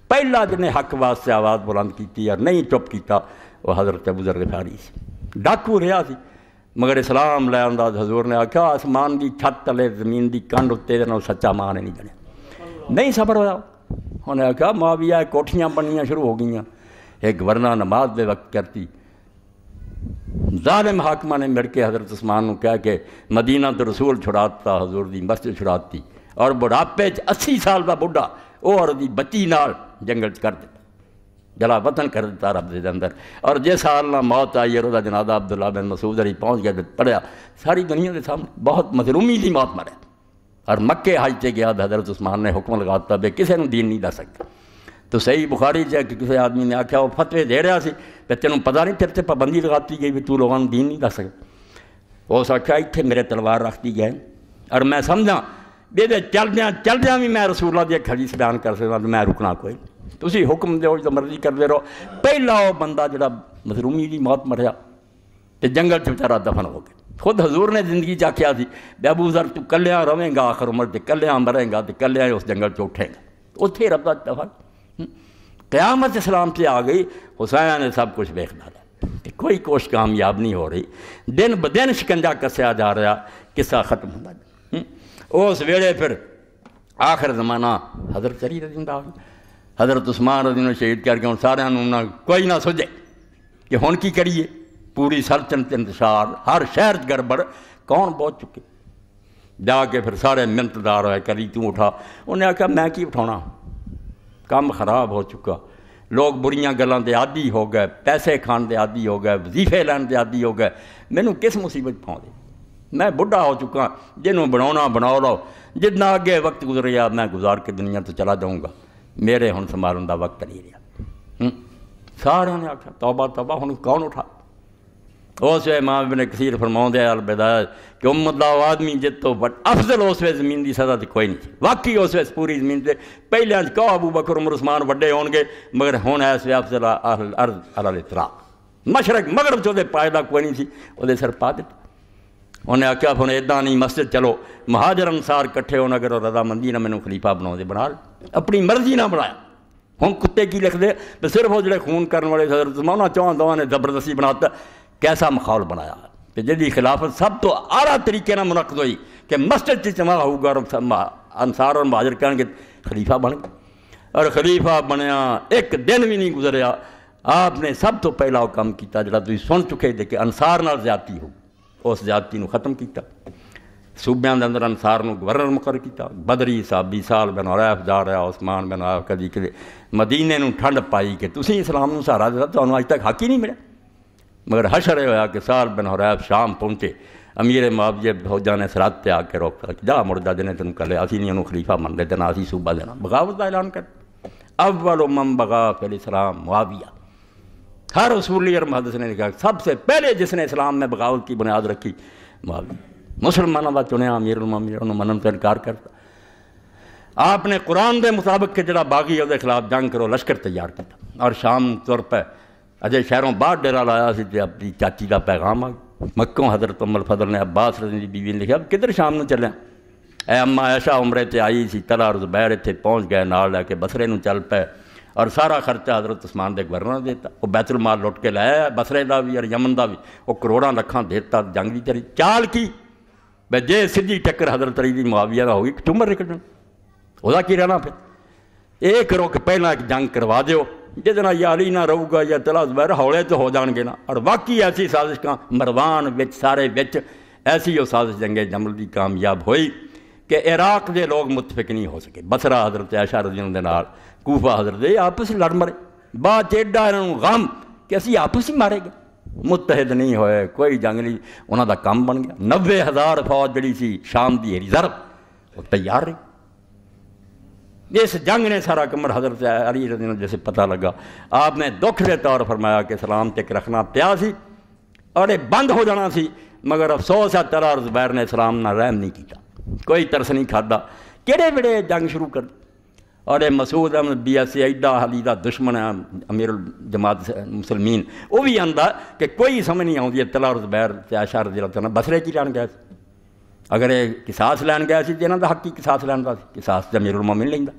पहला जिन्हें हक वास्ते आवाज़ बुलंद की या नहीं चुप किया वह हज़रत बुजुर्ग गफारी से डाकू रहा सी मगर इस्लाम लै हजूर ने आख्या आसमान की छत तले जमीन की कंड उत्ते सच्चा मां ने नहीं बने नहीं सबर आख्या उन्हें आख्या माविया कोठियाँ बननिया शुरू हो गई एक गवर्ना नमाज दे वक्त करती जालिम हाकमा ने मिल के हजरत उस्मान को कह के मदीना तो रसूल छुड़ाता हजूर की मस्जिद छुड़ाती और बुढ़ापे अस्सी साल का बुढ़ा और बच्ची नाल जंगल कर दिता जला वतन कर दिता रब के अंदर और जिस हाल ना मौत आई और जनादा अब्दुल्ला बिन मसूद अली पहुँच गया पढ़िया सारी दुनिया के सामने बहुत मजरूमी की मौत मरे और मक्के हज से गया तो हजरत उस्मान ने हुक्म लगा दिता बे किसी दीन नहीं दस सकता तो सही बुखारी कि किसी आदमी ने आख्या वह फतवे दे रहा है भी तेन पता नहीं तेरे से पाबंदी लगाती गई भी तू लोगों दीन नहीं दस सकता उस आख्या इतने मेरे तलवार रखती गए और मैं समझा ਜਿਹਦੇ ਚਲਦਿਆਂ ਚਲਦਿਆਂ ਵੀ ਮੈਂ मैं ਦੀ ਹਦੀਸ ਬਿਆਨ ਕਰ ਸਕਦਾ ਤੇ ਮੈਂ ਰੁਕਣਾ ਕੋਈ ਤੁਸੀਂ ਹੁਕਮ ਦਿਓ ਜੋ ਮਰਜ਼ੀ ਕਰਦੇ ਰਹੋ ਪਹਿਲਾ ਉਹ ਬੰਦਾ ਜਿਹੜਾ मजरूमी ਦੀ ਮੌਤ ਮਰਿਆ ਤੇ ਜੰਗਲ 'ਚ ਵਿਚਾਰਾ ਦਫਨ ਹੋ ਗਿਆ खुद हजूर ने जिंदगी चा क्या थी बहबू सर तू कल्या रवेंगा आखिर उम्र तो कल्या मरेंगा तो कल्या उस जंगल च उठेगा तो उत्थे रब का दफन हम्म। क्यामत इस्लाम से आ गई हुसाया ने सब कुछ वेख डाला कोई कुछ कामयाब नहीं हो रही दिन ब दिन शिकंजा कसया जा रहा किस्सा खत्म होंगे ਉਸ ਵੇਲੇ ਫਿਰ ਆਖਰ ਜ਼ਮਾਨਾ ਹਜ਼ਰਤ ਅਲੀ ਰਜ਼ਿੰਦਾ ਹੋ ਹਜ਼ਰਤ ਉਸਮਾਨ ਰਜ਼ੀ ਨੂੰ ਸ਼ਹੀਦ ਕਰਕੇ ਹੁਣ ਸਾਰਿਆਂ ਨੂੰ ਨਾ ਕੋਈ ਨਾ ਸੁਝੇ ਕਿ ਹੁਣ ਕੀ ਕਰੀਏ ਪੂਰੀ ਤੇ ਇੰਤਸ਼ਾਰ ਹਰ ਸ਼ਹਿਰ 'ਚ ਗੜਬੜ ਕੌਣ ਬੋਚ ਚੁੱਕੇ ਜਾ ਕੇ ਫਿਰ ਸਾਰੇ ਮਿੰਤਦਾਰ ਹੋਏ ਕਰੀ ਤੂੰ ਉਠਾ ਉਹਨੇ ਆਖਿਆ ਮੈਂ ਕੀ ਉਠਾਉਣਾ ਕੰਮ ਖਰਾਬ ਹੋ ਚੁੱਕਾ ਲੋਕ ਬੁਰੀਆਂ ਗੱਲਾਂ ਦੇ ਆਦੀ ਹੋ ਗਏ ਪੈਸੇ ਖਾਣ ਦੇ ਆਦੀ ਹੋ ਗਏ ਵਜ਼ੀਫੇ ਲੈਣ ਦੇ ਆਦੀ ਹੋ ਗਏ ਮੈਨੂੰ ਕਿਸ ਮੁਸੀਬਤ ਪਾਉਂਦੇ मैं बुढ़ा हो चुका जिन्हों बना बना लो जिन्ना अगे वक्त गुजरिया मैं गुजार के दुनिया तो चला जाऊँगा मेरे हूँ संभालन का वक्त नहीं रहा सारे ने आख्या तौबा तौबा हूँ कौन उठा उस वे माँ बिने कसीर फरमा अल अलबेदाज कि उम्मत का आदमी जितो बट अफजल उस वे जमीन की सजा तो कोई नहीं वाकई उस वे पूरी जमीन से पहलियाँ कहो अबू बकर उमर व्डे वे होने मगर हूँ इस वे अफजल अर्ज अल इतरा मशरक मगर चो पायदा कोई नहीं सर पा दिता उन्हें आख्या हम इदा नहीं मस्जिद चलो महाजर अनुसार कट्ठे होना करो रजामंदी ने मैंने खलीफा बना दे बना अपनी मर्जी ना बनाया हम कुत्ते की लिखते तो सिर्फ वो जो खून करने वाले जमा चौहान दवा ने जबरदस्ती बनाता कैसा माहौल बनाया तो जी खिलाफत सब तो आला तरीके मुनकद हुई कि मस्जिद से जमा होगा और महा अंसार और महाजर कह खलीफा बन गए और खलीफा बनया एक दिन भी नहीं गुजरिया आपने सब तो पहला काम किया जरा सुन चुके थे कि अनुसार ज्यादा होगी उस जाति खत्म किया सूबे अंदर अनुसार गवर्नर मुकर किया बदरी साबी साल बिन औरैफ जा रहा उसमान बिन औरैफ कभी कभी मदीने ठंड पाई कि तुम इस्लाम सहारा दिता तो अज तक ही नहीं मिले मगर हशर हो कि साल बिन औरैफ शाम पहुंचे अमीर मुआवजे फौजा ने सराद त आके रोका जा मुड़दा दिन तेन कर लिया असी नहीं खलीफा मन देना असी सूबा देना बगावत का ऐलान कर अव्वल उम बगा फिर इस्लाम मुआविया हर उसूली और मुहदस ने कहा सबसे पहले जिसने इस्लाम में बगावत की बुनियाद रखी मुसलमानों का चुने अमीर उन्होंने मन तो इनकार करता आपने कुरान के मुताबिक के बागी खिलाफ जंग करो लश्कर तैयार किया और शाम तौर पर अजय शहरों बाहर डेरा लाया से अपनी चाची का पैगाम आ मक्कों हजरत उमर फजल ने अब्बास रजनी बीवी ने लिखा अब किधर शाम में चलें ए अम्मा ऐशा उमरे से आई सी तला रुजबैर इतने पहुँच गए नाल लैके बसरे चल पै ਔਰ ਸਾਰਾ ਖਰਚਾ حضرت ਉਸਮਾਨ ਦੇ ਗਵਰਨਰ ਨੇ ਦਿੱਤਾ ਉਹ ਬੈਤੁਲ ਮਾਲ ਲੁੱਟ ਕੇ ਲਾਇਆ ਬਸਰੇ ਦਾ ਵੀ ਔਰ ਯਮਨ ਦਾ ਵੀ ਉਹ ਕਰੋੜਾਂ ਲੱਖਾਂ ਦਿੱਤਾ ਜੰਗ ਦੀ ਤਰੀ ਚਾਲ ਕੀ ਬਈ ਜੇ ਸਿੱਧੀ ਟੱਕਰ حضرت ਅਲੀ ਦੀ ਮੁਆਵਿਆ ਦਾ ਹੋਈ ਟੁੰਮਰ ਰਿਕਣ ਉਹਦਾ ਕੀ ਰਹਿਣਾ ਫਿਰ ਇਹ ਕਰੋ ਕਿ ਪਹਿਲਾਂ ਇੱਕ ਜੰਗ ਕਰਵਾ ਦਿਓ ਜਿਹਦੇ ਨਾਲ ਯਾਰੀ ਨਾ ਰਹੂਗਾ ਜਾਂ ਤਲਾ ਜ਼ਬਰ ਹੌਲੇ ਤੇ ਹੋ ਜਾਣਗੇ ਨਾ ਔਰ ਵਾਕੀ ਐਸੀ ਸਾਜ਼ਿਸ਼ਾਂ ਮਰਵਾਨ ਵਿੱਚ ਸਾਰੇ ਵਿੱਚ ਐਸੀ ਉਹ ਸਾਜ਼ਿਸ਼ ਜੰਗੇ ਜਮਲ ਦੀ ਕਾਮਯਾਬ ਹੋਈ कि इराक के लोग मुतफिक नहीं हो सके बसरा हजरत आशा रजन कूफा हजरत आपस लड़ मरे बाद चेडा इन्हों गम कि असी आपस ही मारे गए मुतहद नहीं होए कोई जंग नहीं उन्होंने काम बन गया नब्बे हज़ार फौज जी सी शाम की रिजर्व वो तैयार रही इस जंग ने सारा कमर हजरत अली रजन जैसे पता लगा आपने दुख के तौर फरमाया कि सलाम तक रखना पिया और बंद हो जाना सी मगर अफसोस है तरह रजबैर ने सलाम ना रहम नहीं किया ਕੋਈ ਤਰਸ ਨਹੀਂ ਖਾਦਾ ਕਿਹੜੇ ਵੇਲੇ ਜੰਗ ਸ਼ੁਰੂ ਕਰ ਔਰ ਇਹ ਮਸੂਦ ਅਹਿਮਦ ਬੀਐਸਸੀ ਐਡਾ ਹਲੀ ਦਾ ਦੁਸ਼ਮਣ ਹੈ ਅਮੀਰ ਜਮਾਤ ਮੁਸਲਮੀਨ ਉਹ ਵੀ ਆਂਦਾ ਕਿ ਕੋਈ ਸਮਝ ਨਹੀਂ ਆਉਂਦੀ ਤਲਾ ਰੁਜ਼ ਬੈਰ ਤੇ ਆਸ਼ਾ ਰਜ਼ੀ ਅੱਲਾਹ ਤਾਲਾ ਬਸਰੇ 'ਚ ਹੀ ਲੈਣ ਗਿਆ ਸੀ ਅਗਰ ਇਹ ਕਿਸਾਸ ਲੈਣ ਗਿਆ ਸੀ ਤੇ ਇਹਨਾਂ ਦਾ ਹੱਕ ਹੀ ਕਿਸਾਸ ਲੈਣ ਦਾ ਸੀ ਕਿਸਾਸ ਤੇ ਅਮੀਰੁਲ ਮੁਮਿਨ ਲੈਂਦਾ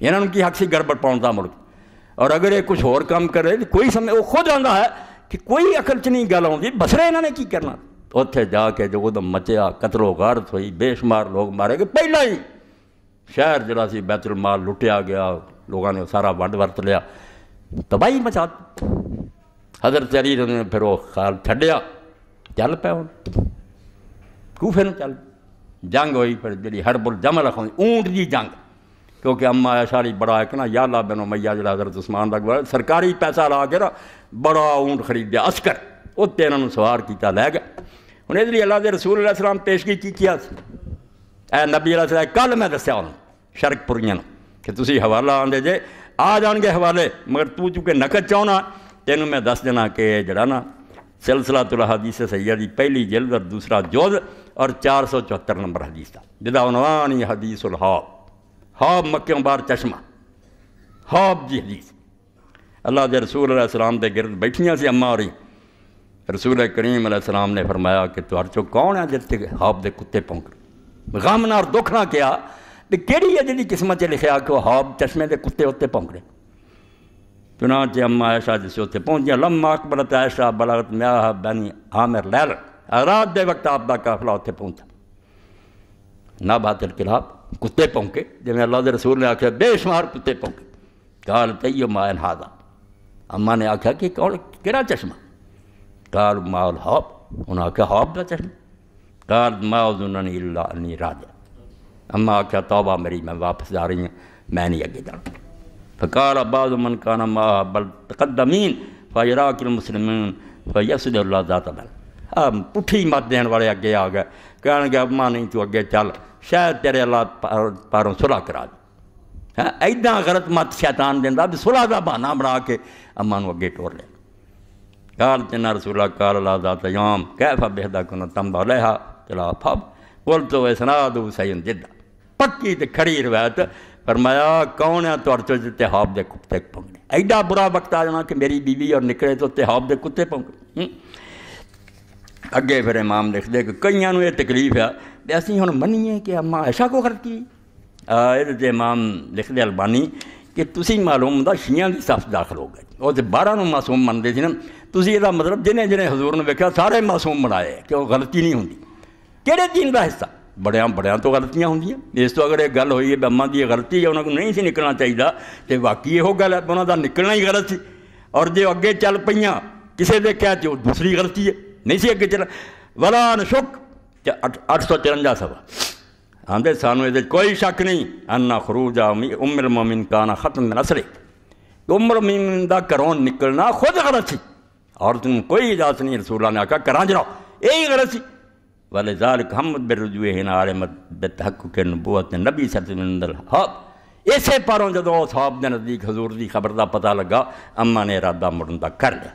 ਇਹਨਾਂ ਨੂੰ ਕੀ ਹੱਕ ਸੀ ਗੜਬੜ ਪਾਉਣ ਦਾ ਮੁਲਕ ਔਰ ਅਗਰ ਇਹ ਕੁਝ ਹੋਰ ਕੰਮ ਕਰੇ ਕੋਈ ਸਮੇਂ ਉਹ ਖੁਦ ਆਂਦਾ ਹੈ ਕਿ ਕੋਈ ਅਕਲ 'ਚ ਨਹੀਂ ਗੱਲ ਆਉਂਦੀ ਬਸਰੇ ਇਹਨਾਂ ਨੇ ਕੀ ਕਰਨਾ ਉੱਥੇ ਜਾ ਕੇ ਜੋ ਉਹਦਾ ਮਚਿਆ ਗਾਰਤ ਹੋਈ ਬੇਸ਼ੁਮਾਰ ਲੋਕ ਮਾਰੇ ਗਏ ਪਹਿਲਾਂ ਹੀ ਸ਼ਹਿਰ ਜਿਹੜਾ ਸੀ ਬੈਤੁਲ ਮਾਲ ਲੁੱਟਿਆ ਗਿਆ ਲੋਕਾਂ ਨੇ ਸਾਰਾ ਵੰਡ ਵਰਤ ਲਿਆ ਤਬਾਈ ਮਚਾ ਹਜ਼ਰਤ ਅਲੀ ਨੇ ਫਿਰ ਉਹ ਖਾਲ ਛੱਡਿਆ ਚੱਲ ਪਿਆ ਹੁਣ ਕੂਫੇ ਨੂੰ ਚੱਲ ਜੰਗ ਹੋਈ ਫਿਰ ਜਿਹੜੀ ਹਰਬੁਲ ਜਮਲ ਖੋਈ ਊਂਟ ਦੀ ਜੰਗ ਕਿਉਂਕਿ ਅੰਮਾ ਆਸ਼ਾਰੀ ਬੜਾ ਹੈ ਕਿ ਨਾ ਯਾਲਾ ਬੈਨੋ ਮਈਆ ਜਿਹੜਾ ਹਜ਼ਰਤ ਉਸਮਾਨ ਦਾ ਗਵਾਹ ਸਰਕਾਰੀ ਪੈਸਾ ਲਾ ਕੇ ਨਾ ਬੜਾ ਊਂਟ ਖਰੀਦਿਆ ਅਸਕਰ ਉਹ ਤੇ ਇਹਨਾਂ ਨੂੰ ਸਵਾਰ ਕੀਤਾ ਲੈ ਗਿਆ उन्हें जेह्ड़ी अल्लाह के रसूल सलाम पेशगी की किया ऐ नबी अला कल मैं दस्या उन्होंने शर्क कि तुम हवाला आते जे आ जाएंगे हवाले मगर तू चूके नकद चाहना तेन मैं दस देना कि जड़ा ना सिलसिला तुला हदीस सैया दी पहली जिल्द और दूसरा जोध और चार सौ चौहत्तर नंबर हदीस का जिदा उनवान ही हदीस उल हॉब हॉब मक्यों बार चश्मा हॉब जी हदीस अल्लाह के रसूल सलाम के गिरद बैठिया से अम्मा और रसूल करीम सलाम ने फरमाया कि तुहार चो कौन है जिते हाब के कुत्ते भौंकन गम नार दुख ना क्या कि है जी किस्मत लिखा कि वह हाब चश्मे के कुत्ते उत्ते भौंकने च अम्मा ऐशा जिस उत्ते पहुंचिया लम्मा अकबरत ऐशा बलगत म्याह बैनी आमिर लैल रात दे वक्त आपका काफिला उत्थे पहुंचा ना बातिल किलाब कुत्ते पौंके जिमें अल्लाह रसूल ने आख्या बेशुमार कुत्ते पौंके काल तय मायन हादा अम्मा ने आख्या कि कौन कि चश्मा قال ما الحب هناك حبة قال ما أظنني إلا أني راجع أما तौबा मेरी मैं वापस जा रही हूँ मैं नहीं आगे जा फ़कार बाद मन काना माह बल तकदमीन फ़राकमसलमिन फ़यसद बल अब पुठी मत देने वाले अगे आ गए कहन अम्मा तू अगे चल शायद तेरे अल्लाह पारों सुलह करा दे है ऐदा गलत मत शैतान देता भी सुलह का बहाना बना के अम्मा अगे टोर ले काल तेना रसूला काल लादा तयाम कैफा बेहदा कुना तम्बा लहा तला फब कुल तो वैसनाद सैन जिदा पक्की तो खड़ी रवायत फरमाया कौन है तुर तो तिहाब के कुत्ते पौंगने एडा बुरा वक्त आ जाना कि मेरी बीवी और निकले तो तिहाब के कुत्ते पौंगने अगे फिर इमाम लिखते कि कई ये तकलीफ है तो असं हम मनीए कि अम्मा ऐसा को खर्च की ये इमाम लिखते अलबानी कि तुम मालूम हों शिया की सफ दाखिल हो गए और बारह मासूम मनते थे ना ਤੁਸੀਂ ਇਹਦਾ ਮਤਲਬ ਜਿਹਨੇ ਜਿਹਨੇ ਹਜ਼ੂਰ ਨੂੰ ਵੇਖਿਆ ਸਾਰੇ ਮਾਸੂਮ ਬਣਾਏ ਕਿ ਉਹ ਗਲਤੀ ਨਹੀਂ ਹੁੰਦੀ ਕਿਹੜੇ ਦਿਨ ਦਾ ਹਿੱਸਾ ਬੜਿਆਂ ਬੜਿਆਂ ਤੋਂ ਗਲਤੀਆਂ ਹੁੰਦੀਆਂ ਇਸ ਤੋਂ ਅਗਰ ਇਹ ਗੱਲ ਹੋਈ ਹੈ ਬੰਮਾਂ ਦੀ ਗਲਤੀ ਹੈ ਉਹਨਾਂ ਨੂੰ ਨਹੀਂ ਸੀ ਨਿਕਲਣਾ ਚਾਹੀਦਾ ਤੇ ਵਾਕੀ ਇਹੋ ਗੱਲ ਹੈ ਉਹਨਾਂ ਦਾ ਨਿਕਲਣਾ ਹੀ ਗਲਤ ਸੀ ਔਰ ਜੇ ਅੱਗੇ ਚੱਲ ਪਈਆਂ ਕਿਸੇ ਦੇ ਕਹਿ ਤੇ ਉਹ ਦੂਸਰੀ ਗਲਤੀ ਹੈ ਨਹੀਂ ਸੀ ਅੱਗੇ ਚੱਲ ਵਲਾ ਨਸ਼ੁਕ 854 ਸਵਾ ਆਂਦੇ ਸਾਨੂੰ ਇਹਦੇ ਕੋਈ ਸ਼ੱਕ ਨਹੀਂ ਅੰਨਾ ਖਰੂਜ ਆਮੀ ਉਮਰ ਮਮਿਨ ਕਾਨਾ ਖਤਮ ਨਸਰੇ ਉਮਰ ਮਮਿਨ ਦਾ ਘਰੋਂ ਨਿਕਲਣਾ ਖੁਦ ਗਲਤ ਸੀ और तुम कोई इजाज़त नहीं रसूल्ला ने आका करा जनाओ यही गलत सी वाले जाल हमद बेरजू हिन आलमत हक के नबूत नबी सरतमंदल हब इसे पारों जो साहब ने नज़दीक हजूर की खबर का पता लगा अम्मा ने इरादा मुड़न का कर लिया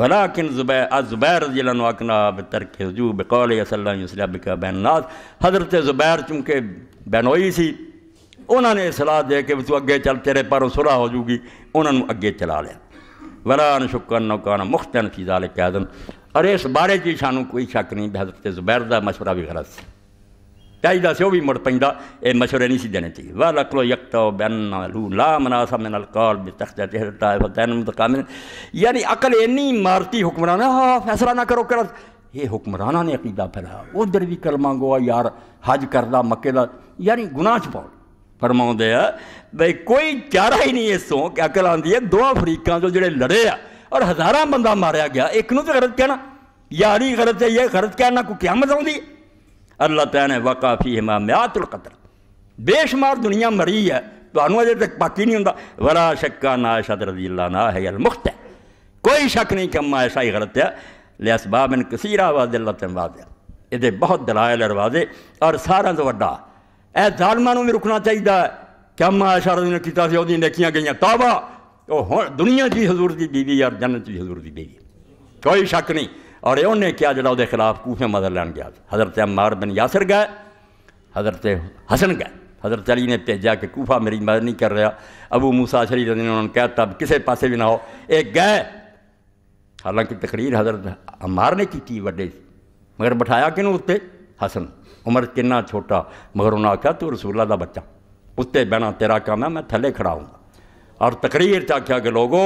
वला किन जुबैर जिला जिलन वाकना तरक हजू बकौल बिका नाथ हजरत जुबैर चूंकि बैनोई सी उन्होंने सलाह दे के तू अगे चल तेरे पारों सुलह हो जूगी उन्होंने अगे चला लिया वला शुक्र नौकान मुख्तन कह दिन और इस बारे जी सानू कोई शक नहीं हजरत जुबैर का मशवरा भी गलत से चाहिए से वह भी मुड़ पैदा ये नहीं सी देने चाहिए वाह लख लो यकता बैन लू ला मना में नलकौल तख्तन यानी अकल इन्नी मारती हुक्मराना हाँ फैसला ना करो कर ये हुक्मराना ने अकीदा फैलाया उधर भी कलमा गोआ यार हज करदा मक्के का यानी गुनाह च पाओ ਫਰਮਾਉਂਦੇ ਆ ਬਈ ਕੋਈ ਚਾਰਾ ਹੀ ਨਹੀਂ ਇਸੋਂ ਕਿ ਅਕਲ ਆਂਦੀ ਹੈ ਦੋ ਅਫਰੀਕਾਂ ਚੋਂ ਜਿਹੜੇ ਲੜੇ ਆ ਔਰ ਹਜ਼ਾਰਾਂ ਬੰਦਾ ਮਾਰਿਆ ਗਿਆ ਇੱਕ ਨੂੰ ਤੇ ਗਲਤ ਕਹਿਣਾ ਯਾਰੀ ਗਲਤ ਹੈ ਇਹ ਗਲਤ ਕਹਿਣਾ ਕੋ ਕਿਆਮਤ ਆਉਂਦੀ ਹੈ ਅੱਲਾਹ ਤਾਲਾ ਨੇ ਵਕਾਫੀ ਹਮਾਮਿਆਤੁਲ ਕਤਲ ਬੇਸ਼ੁਮਾਰ ਦੁਨੀਆ ਮਰੀ ਹੈ ਤੁਹਾਨੂੰ ਅਜੇ ਤੱਕ ਬਾਕੀ ਨਹੀਂ ਹੁੰਦਾ ਵਲਾ ਸ਼ੱਕਾ ਨਾ ਸ਼ਦ ਰਜ਼ੀ ਅੱਲਾ ਨਾ ਹੈ ਅਲ ਮੁਖਤ ਕੋਈ ਸ਼ੱਕ ਨਹੀਂ ਕਿ ਅਮਾ ਐਸਾ ਹੀ ਗਲਤ ਹੈ ਲਿਆਸਬਾਬਨ ਕਸੀਰਾ ਵਾਜ਼ਿਲਤਨ ਵਾਜ਼ਿਲ ਇਹਦੇ ਬਹੁਤ ਦਲਾਇਲ ਅਰਵਾਜ਼ੇ ਔਰ ਸਾਰਿਆਂ ਤੋਂ ਵੱਡਾ ए ਜ਼ਾਲਮਾਂ भी रुकना चाहिए क्या ਹੈ ने किया ਇਸ਼ਾਰਾ गई ਕੀਤਾ ਸੀ ਉਹਦੀ ਨੇਕੀਆਂ ਗਈਆਂ ਤੌਬਾ ਉਹ ਹੁਣ ਦੁਨੀਆ ਜੀ ਹਜ਼ੂਰ ਦੀ ਦੀਦੀ ਯਾਰ ਜੰਨਤ ਦੀ ਹਜ਼ੂਰ और उन्हें क्या जरा खिलाफ कूफे मदर लैन गया हज़रत अमार बिन यासर गए हज़रत हसन गए हज़रत अली ने भेजा कि कूफा मेरी मदद नहीं कर रहा अबू मूसा शरी ने उन्होंने कहता किसी पास भी ना हो एक गए हालांकि तकरीर हज़रत अमार ने की वे मगर बिठाया कि उत्ते हसन ਉਮਰ ਕਿੰਨਾ ਛੋਟਾ ਮਗਰ ਉਹਨਾਂ ਆਖਿਆ ਤੂੰ ਰਸੂਲਾ ਦਾ ਬੱਚਾ ਉੱਤੇ ਬਹਿਣਾ ਤੇਰਾ ਕੰਮ ਹੈ ਮੈਂ ਥੱਲੇ ਖੜਾ ਹਾਂ ਔਰ ਤਕਰੀਰ ਚ ਆਖਿਆ ਕਿ ਲੋਗੋ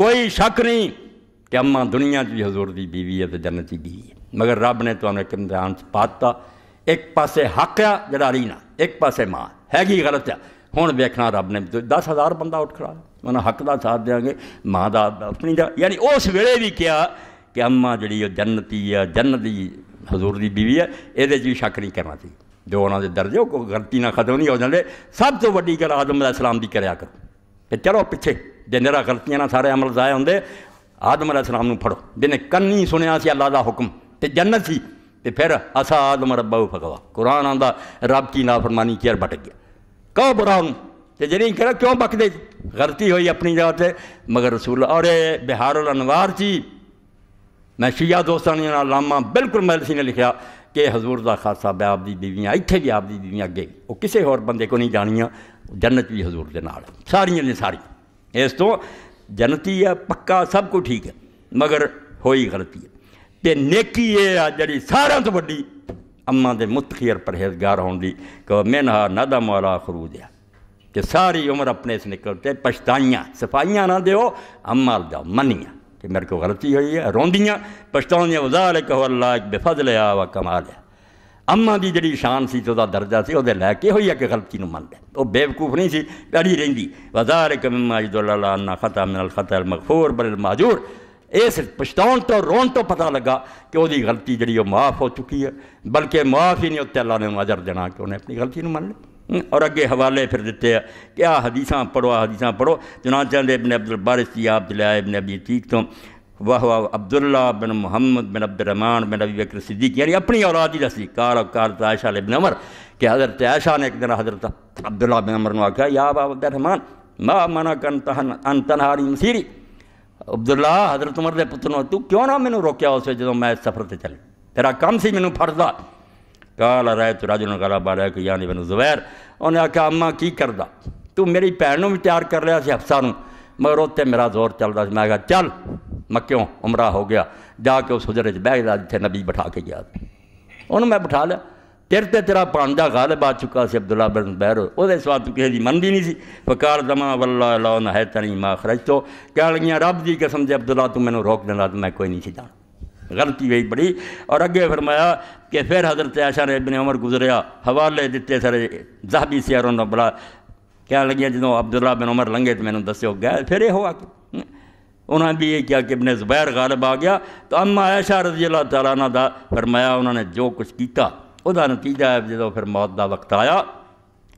ਕੋਈ ਸ਼ੱਕ ਨਹੀਂ ਕਿ ਅੰਮਾ ਦੁਨੀਆ ਦੀ ਹਜ਼ੂਰ ਦੀ بیوی ਹੈ ਤੇ ਜੰਨਤ ਦੀ ਗਈ ਹੈ ਮਗਰ ਰੱਬ ਨੇ ਤੁਹਾਨੂੰ ਇੱਕ ਇਮਤਿਹਾਨ ਚ ਪਾਤਾ ਇੱਕ ਪਾਸੇ ਹੱਕ ਆ ਜਿਹੜਾ ਰੀਨਾ ਇੱਕ ਪਾਸੇ ਮਾਂ ਹੈਗੀ ਗਲਤ ਆ ਹੁਣ ਵੇਖਣਾ ਰੱਬ ਨੇ 10000 ਬੰਦਾ ਉੱਠ ਖੜਾ ਉਹਨਾਂ ਹੱਕ ਦਾ ਸਾਥ ਦੇਾਂਗੇ ਮਾਂ ਦਾ ਆਪਣੀ ਦਾ ਯਾਨੀ ਉਸ ਵੇਲੇ ਵੀ ਕਿਹਾ ਕਿ ਅੰਮਾ ਜਿਹੜੀ ਉਹ ਜੰਨਤੀ ਆ ਜੰਨਤ ਦੀ ਹਜ਼ੂਰ ਦੀ ਬੀਵੀ ਹੈ ਇਹਦੇ 'ਚ ਵੀ ਸ਼ੱਕ ਨਹੀਂ ਕਰਨਾ ਸੀ ਜੋ ਉਹਨਾਂ ਦੇ ਦਰਜੇ ਉਹ ਗਲਤੀ ਨਾਲ ਖਤਮ ਨਹੀਂ ਹੋ ਜਾਂਦੇ ਸਭ ਤੋਂ ਵੱਡੀ ਗੱਲ ਆਦਮ ਅਲੈਹਿਸਲਾਮ ਦੀ ਕਰਿਆ ਕਰੋ ਤੇ ਚਲੋ ਪਿੱਛੇ ਜੇ ਨਿਹਰਾ ਗਲਤੀਆਂ ਨਾਲ ਸਾਰੇ ਅਮਲ ਜ਼ਾਇਆ ਹੁੰਦੇ ਆਦਮ ਅਲੈਹਿਸਲਾਮ ਨੂੰ ਫੜੋ ਜਿਹਨੇ ਕੰਨੀ ਸੁਣਿਆ ਸੀ ਅੱਲਾ ਦਾ ਹੁਕਮ ਤੇ ਜੰਨਤ ਸੀ ਤੇ ਫਿਰ ਅਸਾ ਆਦਮ ਰੱਬਾ ਫਗਵਾ ਕੁਰਾਨ ਆਂਦਾ ਰੱਬ ਕੀ ਨਾਫਰਮਾਨੀ ਕਿਰ ਭਟ ਗਿਆ ਕਹੋ ਬੁਰਾ ਨੂੰ ਤੇ ਜਿਹੜੀ ਕਰਾ ਕਿਉਂ ਬਕਦੇ ਗਲਤੀ ਹੋਈ ਆਪਣੀ ਜਗ੍ਹਾ ਤੇ ਮਗਰ ਰਸੂਲ ਔਰੇ ਬਿਹਾਰੁਲ ਅਨਵਾਰ ਜੀ ਮੈਂ ਸ਼ੀਆ ਦੋਸਤਾਂ ਨੇ ਲਾਮਾ ਬਿਲਕੁਲ ਮਲਸੀ ਨੇ ਲਿਖਿਆ ਕਿ ਹਜ਼ੂਰ ਦਾ ਖਾਲਸਾ ਬਿਆਬ ਦੀ ਬੀਵੀਆਂ ਇੱਥੇ ਵੀ ਆਪ ਦੀ ਬੀਵੀਆਂ ਅੱਗੇ ਉਹ ਕਿਸੇ ਹੋਰ ਬੰਦੇ ਕੋ ਨਹੀਂ ਜਾਣੀਆਂ ਜੰਨਤ ਵੀ ਹਜ਼ੂਰ ਦੇ ਨਾਲ ਸਾਰੀਆਂ ਨੇ ਸਾਰੀ ਇਸ ਤੋਂ ਜਨਤੀ ਹੈ ਪੱਕਾ ਸਭ ਕੁ ਠੀਕ ਹੈ ਮਗਰ ਹੋਈ ਗਲਤੀ ਹੈ ਤੇ ਨੇਕੀ ਇਹ ਆ ਜਿਹੜੀ ਸਾਰਿਆਂ ਤੋਂ ਵੱਡੀ ਅੰਮਾ ਦੇ ਮੁਤਖੀਰ ਪਰਹੇਜ਼ਗਾਰ ਹੋਣ ਦੀ ਕਿ ਮਿਨਹਾ ਨਦਮ ਵਾਲਾ ਖਰੂਜ ਹੈ ਕਿ ਸਾਰੀ ਉਮਰ ਆਪਣੇ ਇਸ ਨਿਕਲ ਤੇ ਪਛਤਾਈਆਂ ਸਫਾਈਆਂ ਨਾ ਦਿਓ ਅਮਲ ਦਾ ਮੰਨੀਆਂ कि मेरे को गलती हुई है रोंदियाँ पछताउंदियां वजाह कहो अल्लाह एक बेफजल आ वा कमाल है अम्मा की जी शान से तो दर्जा से वह लैके हुई है कि गलती मन लें वो बेवकूफ नहीं सी अड़ी रही वजार कमा अजदुल्ला खता मिनल खतर मखफूर बल माजूर इस पछताउन तो रोन तो पता लगा कि वो गलती जी माफ़ हो चुकी है बल्कि माफ़ ही नहीं उत्ते अल्लाह ने माजर देना कि उन्हें अपनी गलती मन लिया हम्म, और अगे हवाले फिर दिते हैं कि आ हदीसा पढ़ो आ हदीसा पढ़ो चुनाव चाहते इबन अब्दुल बारिश जी आप दिलाए इबन अबी तीक तो वाह वाह अब्दुल्ला बिन मुहम्मद बिन रहमान बिन अबी बकर सिद्दीक यानी अपनी औलाद ही दसी कार कार तो आयशा बिन अमर कि हज़रत आयशा ने एक दिन हज़रत अब्दुल्ला बिन अमर आख्या या अब्दुल रहमान माँ मना कन तहन अन तनहारी मसीरी अब्दुल्ला हज़रत उमर के पुत्र तू क्यों ना मैंने रोकया उस जो मैं सफर से चले तेरा कम से मैनू फरदा काला राय तो राजू ने काला बाला कि यानी बन जुबैर उन्हें आख्या अम्मा की करता तू मेरी भैन भी तैयार कर लिया से हफ्सा मगर उत्ते मेरा जोर चलता मैं क्या चल क्यों उमरा हो गया जाके उस हजरे बह गया जिते नबी बिठा के गया उन्होंने मैं बिठा लिया तिर ते तेरा पांडा गालिब आ चुका से अब्दुल्ला बिन बैर वे सवा तू किसी की भी नहीं सी वकार दमा वल्ला है तरी मां खरज तो कह लगियाँ रब की कसम जे अब्दुल्ला तू मैं रोक देना तो मैं कोई नहीं सी जाना गलती हुई बड़ी और अगे फरमाया कि फिर हजरत आशा ने इबन उमर गुजरिया हवाले दिते सर जहाबी सियारों ने बड़ा कह लगे जो अब्दुल्ला बिन उमर लंघे तो मैंने दस्यो गए फिर यह हुआ कि उन्होंने भी ये किया कि अपने जुबैर गालिब आ गया तो अम्मा ऐशा रजी अल्लाह तला का फरमाया उन्होंने जो कुछ किया वह नतीजा है जो फिर मौत का वक्त आया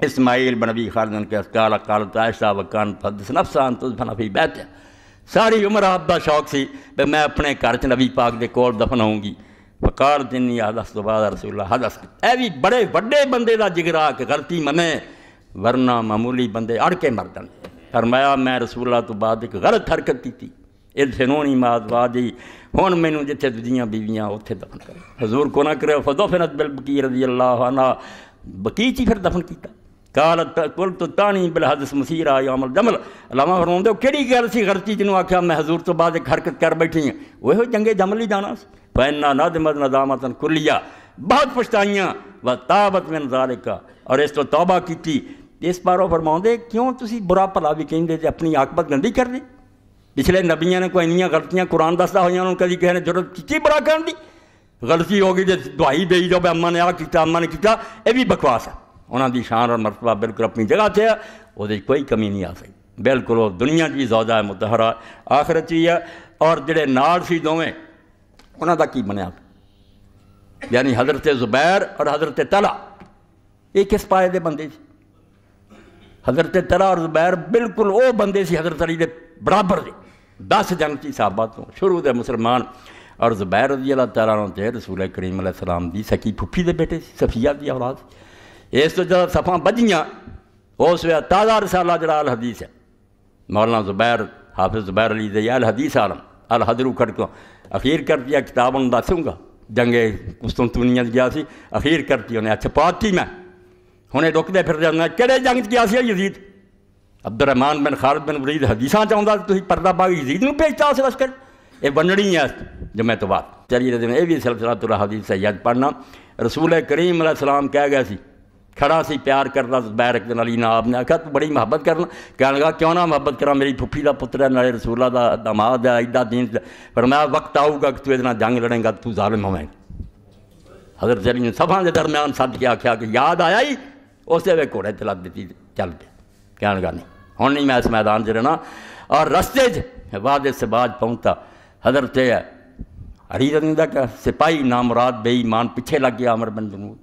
इसमाइल बनबी खालदन के अस्काल काल तायशा वकान फदस नफसान तो फी बहत है ਸਾਰੀ ਉਮਰ ਆਪ ਦਾ ਸ਼ੌਕ ਸੀ ਵੀ ਮੈਂ ਆਪਣੇ ਘਰ 'ਚ ਨਬੀ ਪਾਕ ਦੇ ਕੋਲ ਦਫਨਾਉਂਗੀ ਫਕਾਰ ਯਾਦ ਹਦਸ ਤੋਂ ਬਾਅਦ ਰਸੂਲullah ਹਦਸ ਇਹ ਵੀ ਬੜੇ ਵੱਡੇ ਬੰਦੇ ਦਾ ਜਿਗਰਾ ਕਿ ਗਲਤੀ ਮੰਨੇ ਵਰਨਾ ਮਾਮੂਲੀ ਬੰਦੇ ਅੜ ਕੇ ਮਰ ਜਾਂਦੇ فرمایا ਮੈਂ ਰਸੂਲullah ਤੋਂ ਬਾਅਦ ਇੱਕ ਗਲਤ ਹਰਕਤ ਕੀਤੀ ਇਹ ਸਨੋਣੀ ਮਾਦਵਾ ਦੀ ਹੁਣ ਮੈਨੂੰ ਜਿੱਥੇ ਦੂਜੀਆਂ ਬੀਵੀਆਂ ਉੱਥੇ ਦਫਨ ਕਰ ਹਜ਼ੂਰ ਕੋ ਨਾ ਕਰਿਓ ਫਦਫਨਤ ਬਿਲ ਬਕੀ ਰਜ਼ੀ ਅੱਲਾਹ ਅਨਹਾ ਬਕੀ ਚ ਫਿਰ ਦਫਨ ਕੀਤਾ तुल जमल गलती आख्या मैं हजूर तो बाद हरकत कर बैठी हूँ वह चंगे जमल ही जाना पैना नद मद नदामत खुलिया बहुत पछताइया व ताबत में नजारे का और इस तो तौबा की इस बारों फरमाते क्यों तुम बुरा भला भी कहें अपनी आकबत गंदी कर दी पिछले नबिया ने कोई इन गलतियां कुरान दसदा उन्होंने कभी कहने जरूरत की बुरा कहती गलती हो गई तो दवाई दे जाओ अम्मा ने आह किया अम्मा ने किया यह भी बकवास है उन्होंने शान और मरतबा बिल्कुल अपनी जगह से है वो कोई कमी नहीं आ सकी बिल्कुल वो दुनिया की जौदा है मुतहरा आखिर ही है और जोड़े नाल से दोवें उन्होंने की बनया यानी हजरत जुबैर और हजरत तला एक किस पाए के बंदे हजरत तला और जुबैर बिल्कुल वह बंदे से हजरत अली के बराबर के दस जंग ची साहबा तो शुरू के मुसलमान और जुबैर अली अला तला रसूल करीम सलाम की सकी फुफी के बेटे सफिया की औलाद इस तो जब सफ़ा बजियां उस वे ताज़ा रसाला जरा अल हदीस है मौलाना जुबैर हाफिज जुबैर अली दया अल हदीस आलम अल हदरू खड़को अखीर करती है किताब उन्हें दसूँगा जंगे उस्तों दुनिया गया से अखीर करती उन्हें अच्छा पाती मैं हमने रुकते फिर कि जंग गया सी Yazid Abdul Rahman bin Khalid bin वरीद हदीसा चाहता तो परदा बाग यजीद में भेजता उस लश्कर यह बननी है जमे तो बाद चलिए यह भी सिलसिला तुरा हदीस है यद पढ़ना रसूल करीम सलाम कह गया सी खड़ा सी प्यार करता बैरक नली नाब ने आख्या तू बड़ी मुहब्बत करना कह लगा क्यों ना मुहब्बत करा मेरी फुफी का पुत्र है ना रसूला का दमाद है इदा दीन पर मैं वक्त आऊगा कि तू यहाँ जंग लड़ेगा तू जाल मवें अगर जरिए सफा के दरम्यान सद के आख्या कि याद आया ही उस वे घोड़े चला दी चल पे कह लगा नहीं हूँ नहीं मैं इस मैदान चलना और रस्ते बाद सिबाज पहुँचता हजरते है हरी रंग सिपाही नामराद बेईमान पिछे लग गया अमर बिंदू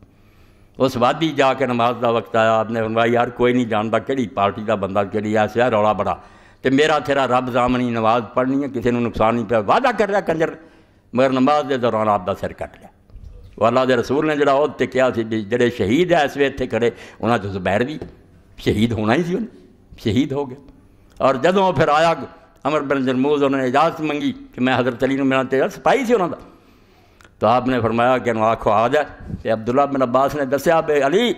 उस वादी जाके नमाज का वक्त आया आपने कहा यार कोई नहीं जानता कि पार्टी का बंदा कि रौला बड़ा तो मेरा तेरा रब जामनी नमाज पढ़नी है किसी को नुकसान नहीं पाया वादा कर रहा कंजर मगर नमाज के दौरान आपका सिर कट लिया वाला के रसूल ने जरा उद्ते किया जे शहीद है इस वे इतने खड़े उन्होंने जुबैर भी शहीद होना ही सी शहीद हो गया और जदों फिर आया अमर बिन जरमूज उन्होंने इजाजत मंगी कि मैं हजरत अली मेरा तेरा सिपाही से उन्होंने तो आपने फरमाया कि आखो आ जाए अब्दुल्ला बिन अब्बास ने दस आप अली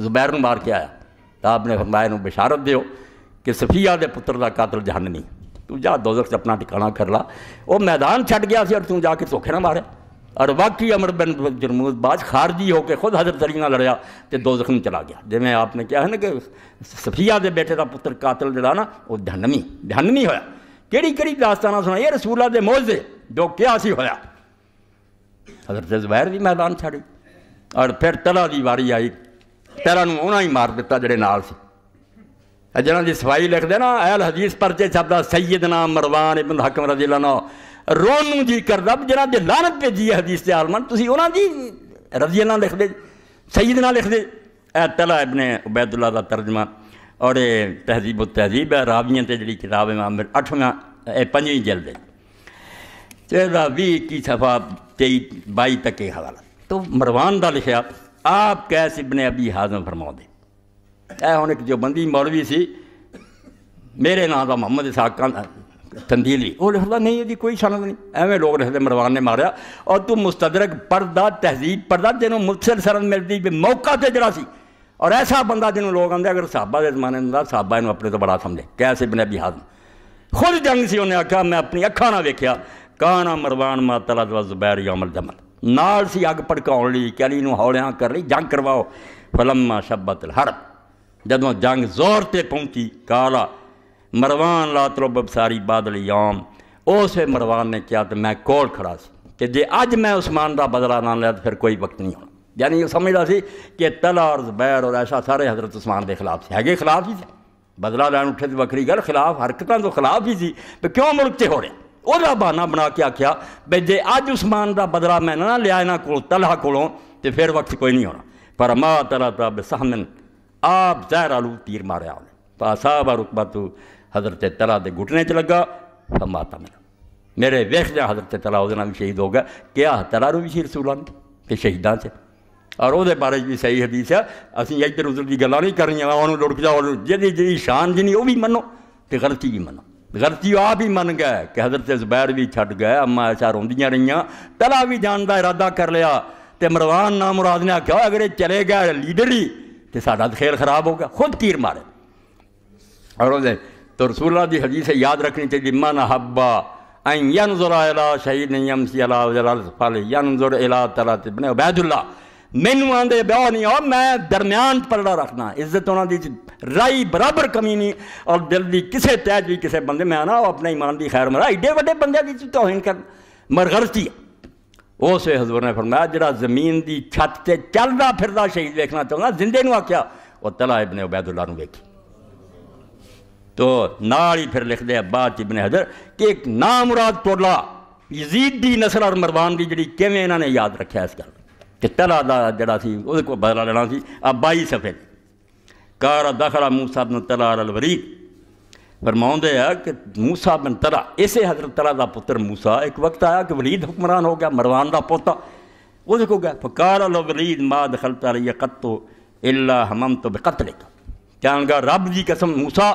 जुबैर मार के आया तो आपने फरमाया बिशारत दो कि सफिया के पुत्र का कातल नहीं तू जा दो से अपना टिकाणा कर ला वो मैदान छट गया से और तू जाके धोखे ना मारे और वाकई अमर बिन जरमूद बाद खारजी होकर खुद हजरत अली लड़िया तो दोजख में चला गया जिमें आपने कहा है ना कि सफिया के बेटे का पुत्र कातल जरा ना वो जहनमी जहनमी होया कि दास्ताना सुना ये रसूला के मोजे जो क्या होया हजरत जबैर भी मैदान छड़े और फिर तला की वारी आई तला उन्होंने ही मार दिता जेडे नाल जहाँ की सफाई लिख देना ऐल हदीस परचे छपदा सईयद नाम मरवान इबन हकम रजी लाना रोनू जी करता जहाँ जो लानत भेजी है हदीस से आलमन तुम उन्होंने रजिए ना लिख दे सईद ना लिख दे ए तला इबने उबैदुल्ला का तर्जमा और ये तहजीब तहजीब है रावियां जी किताब है अठवें पंजी जल्द भी इक्की सफा तेई बाई तक के ਤੋਂ ਮਰਵਾਨ ਦਾ ਲਿਖਿਆ ਆਪ ਕੈਸ ਇਬਨ ਅਬੀ ਹਾਜ਼ਮ ਫਰਮਾਉਂਦੇ ਐ ਇਹ ਹੁਣ ਇੱਕ ਜੋ ਬੰਦੀ ਮੌਲਵੀ ਸੀ ਮੇਰੇ ਨਾਂ ਦਾ ਮੁਹੰਮਦ ਇਸਾਕਾਂ ਦਾ ਤੰਦੀਲੀ ਉਹ ਲਿਖਦਾ ਨਹੀਂ ਇਹਦੀ ਕੋਈ ਸ਼ਾਨਦ ਨਹੀਂ ਐਵੇਂ ਲੋਕ ਲਿਖਦੇ ਮਰਵਾਨ ਨੇ ਮਾਰਿਆ ਔਰ ਤੂੰ ਮੁਸਤਦਰਕ ਪਰਦਾ ਤਹਜ਼ੀਬ ਪਰਦਾ ਜਿਹਨੂੰ ਮੁਸਲ ਸਰਨ ਮਿਲਦੀ ਵੀ ਮੌਕਾ ਤੇ ਜਿਹੜਾ ਸੀ ਔਰ ਐਸਾ ਬੰਦਾ ਜਿਹਨੂੰ ਲੋਕ ਆਂਦੇ ਅਗਰ ਸਾਹਬਾ ਦੇ ਜ਼ਮਾਨੇ ਦਾ ਸਾਹਬਾ ਇਹਨੂੰ ਆਪਣੇ ਤੋਂ ਬੜਾ ਸਮਝੇ ਕੈਸ ਇਬਨ ਅਬੀ ਹਾਜ਼ਮ ਖੁਦ ਜੰਗ ਸੀ ਉਹਨੇ ਆਖਿਆ ਮੈਂ ਆਪਣੀ ਅੱਖਾਂ ਨਾਲ ਵੇਖਿਆ ਕਾਣਾ ਮਰਵਾਨ ਮਾਤਲਾ ਦਾ ਜ਼ੁਬੈਰ ਯਮਲ ਜਮਲ ਨਾਲ ਸੀ ਅੱਗ ਭੜਕਾਉਣ ਲਈ ਕਿ ਅਲੀ ਨੂੰ ਹੌਲਿਆਂ ਕਰ ਲਈ ਜੰਗ ਕਰਵਾਓ ਫਲਮਾ ਸ਼ਬਤ ਹਰਬ ਜਦੋਂ ਜੰਗ ਜ਼ੋਰ ਤੇ ਪਹੁੰਚੀ ਕਾਲਾ ਮਰਵਾਨ ਲਾਤਲੋ ਬਬਸਾਰੀ ਬਾਦਲ ਯਾਮ ਉਸੇ ਮਰਵਾਨ ਨੇ ਕਿਹਾ ਤੇ ਮੈਂ ਕੋਲ ਖੜਾ ਸੀ ਕਿ ਜੇ ਅੱਜ ਮੈਂ ਉਸਮਾਨ ਦਾ ਬਦਲਾ ਨਾ ਲਿਆ ਤਾਂ ਫਿਰ ਕੋਈ ਵਕਤ ਨਹੀਂ ਹੋਣਾ ਯਾਨੀ ਉਹ ਸਮਝਦਾ ਸੀ ਕਿ ਤਲਾ ਔਰ ਜ਼ਬੈਰ ਔਰ ਐਸ਼ਾ ਸਾਰੇ ਹਜ਼ਰਤ ਉਸਮਾਨ ਦੇ ਖਿਲਾਫ ਸੀ ਹੈਗੇ ਖਿਲਾਫ ਹੀ ਸੀ ਬਦਲਾ ਲੈਣ ਉੱਠੇ ਤੇ ਵੱਖਰੀ ਗੱਲ ਖਿਲਾਫ ਹਰਕਤਾਂ ਤੋਂ ਖਿਲਾਫ ਹੀ ਸੀ ਤੇ ਕਿਉਂ ਮੁਲਕ 'ਚ ਹੋ ਰਿਹਾ ਉਹਦਾ ਬਹਾਨਾ ਬਣਾ ਕੇ ਆਖਿਆ ਵੀ ਜੇ ਅੱਜ ਉਸਮਾਨ ਦਾ ਬਦਲਾ ਮੈਂ ना लिया ਇਹਨਾਂ को ਤਲਹਾ ਕੋਲੋਂ ਤੇ ਫਿਰ ਵਕਤ ਕੋਈ ਨਹੀਂ ਹੋਣਾ ਪਰ ਮਾ ਤਰਾ ਤਾ आप ਆਪ ਜ਼ਹਿਰ ਆਲੂ ਤੀਰ ਮਾਰਿਆ ਉਹਨੇ ਪਾਸਾਬਾ रुकबा तू हज़रत तला के घुटने च लगा माता मेरा मेरे वेखदा हज़रत तला वो भी शहीद हो गया क्या तला रू भी शीर रसूलान के शहीदा से और वो बारे भी सही हदीस है असं इधर उधर की गल् नहीं करनी उन्होंने रुक जाओ जी जी शान जिनी वह भी मनो तो गलती भी मनो गलती आप ही मन गए कि हजरत जबैर भी छट गए अम्मा ऐसा रोंदियाँ रही तला भी जान का इरादा कर लिया तो मरवान नाम मुराद ने आख्या अगर ये चले गए लीडर ही तो साढ़ा खेल खराब हो गया खुद तीर मारे और तो रसूला की हजी से याद रखनी चाहिए मन हब्बा अं शहीद नहीं अम अला जरा फल यन जोर एला तला बैदुल्ला मैनू आंदे ब्याह नहीं आओ मैं दरम्यान पलड़ा रखना इज्जत उन्होंने राई बराबर कमी नहीं और दिल की किसी तहत भी किसी बंद मैं ना अपने ईमान की खैर मरा एडे वे बंद तोहिन कर मरगरती उस हजूर ने फरमाया जरा जमीन की छत से चलता फिर शहीद वेखना चाहता जिंदे आख्या और तला इबने बैदुल्ला वेखी तो ना ही फिर लिखते बाद इबने हजर कि एक मुराद टोला यजीद की नसल और मरवान की जी कि इन्होंने याद रखे इस गल कि तेरा जरा को बदला लेना सी आ बई सफेद कार दखला मूसा बन तला रल वरीक फरमाते हैं कि मूसा बन तला इसे हजरत तला का पुत्र मूसा एक वक्त आया कि वरीद हुक्मरान हो गया मरवान का पोता वो देखो गया फकार लो वरीद माँ दखलता रही है कत्तो इला हमम तो बेकत ले गया रब जी कसम मूसा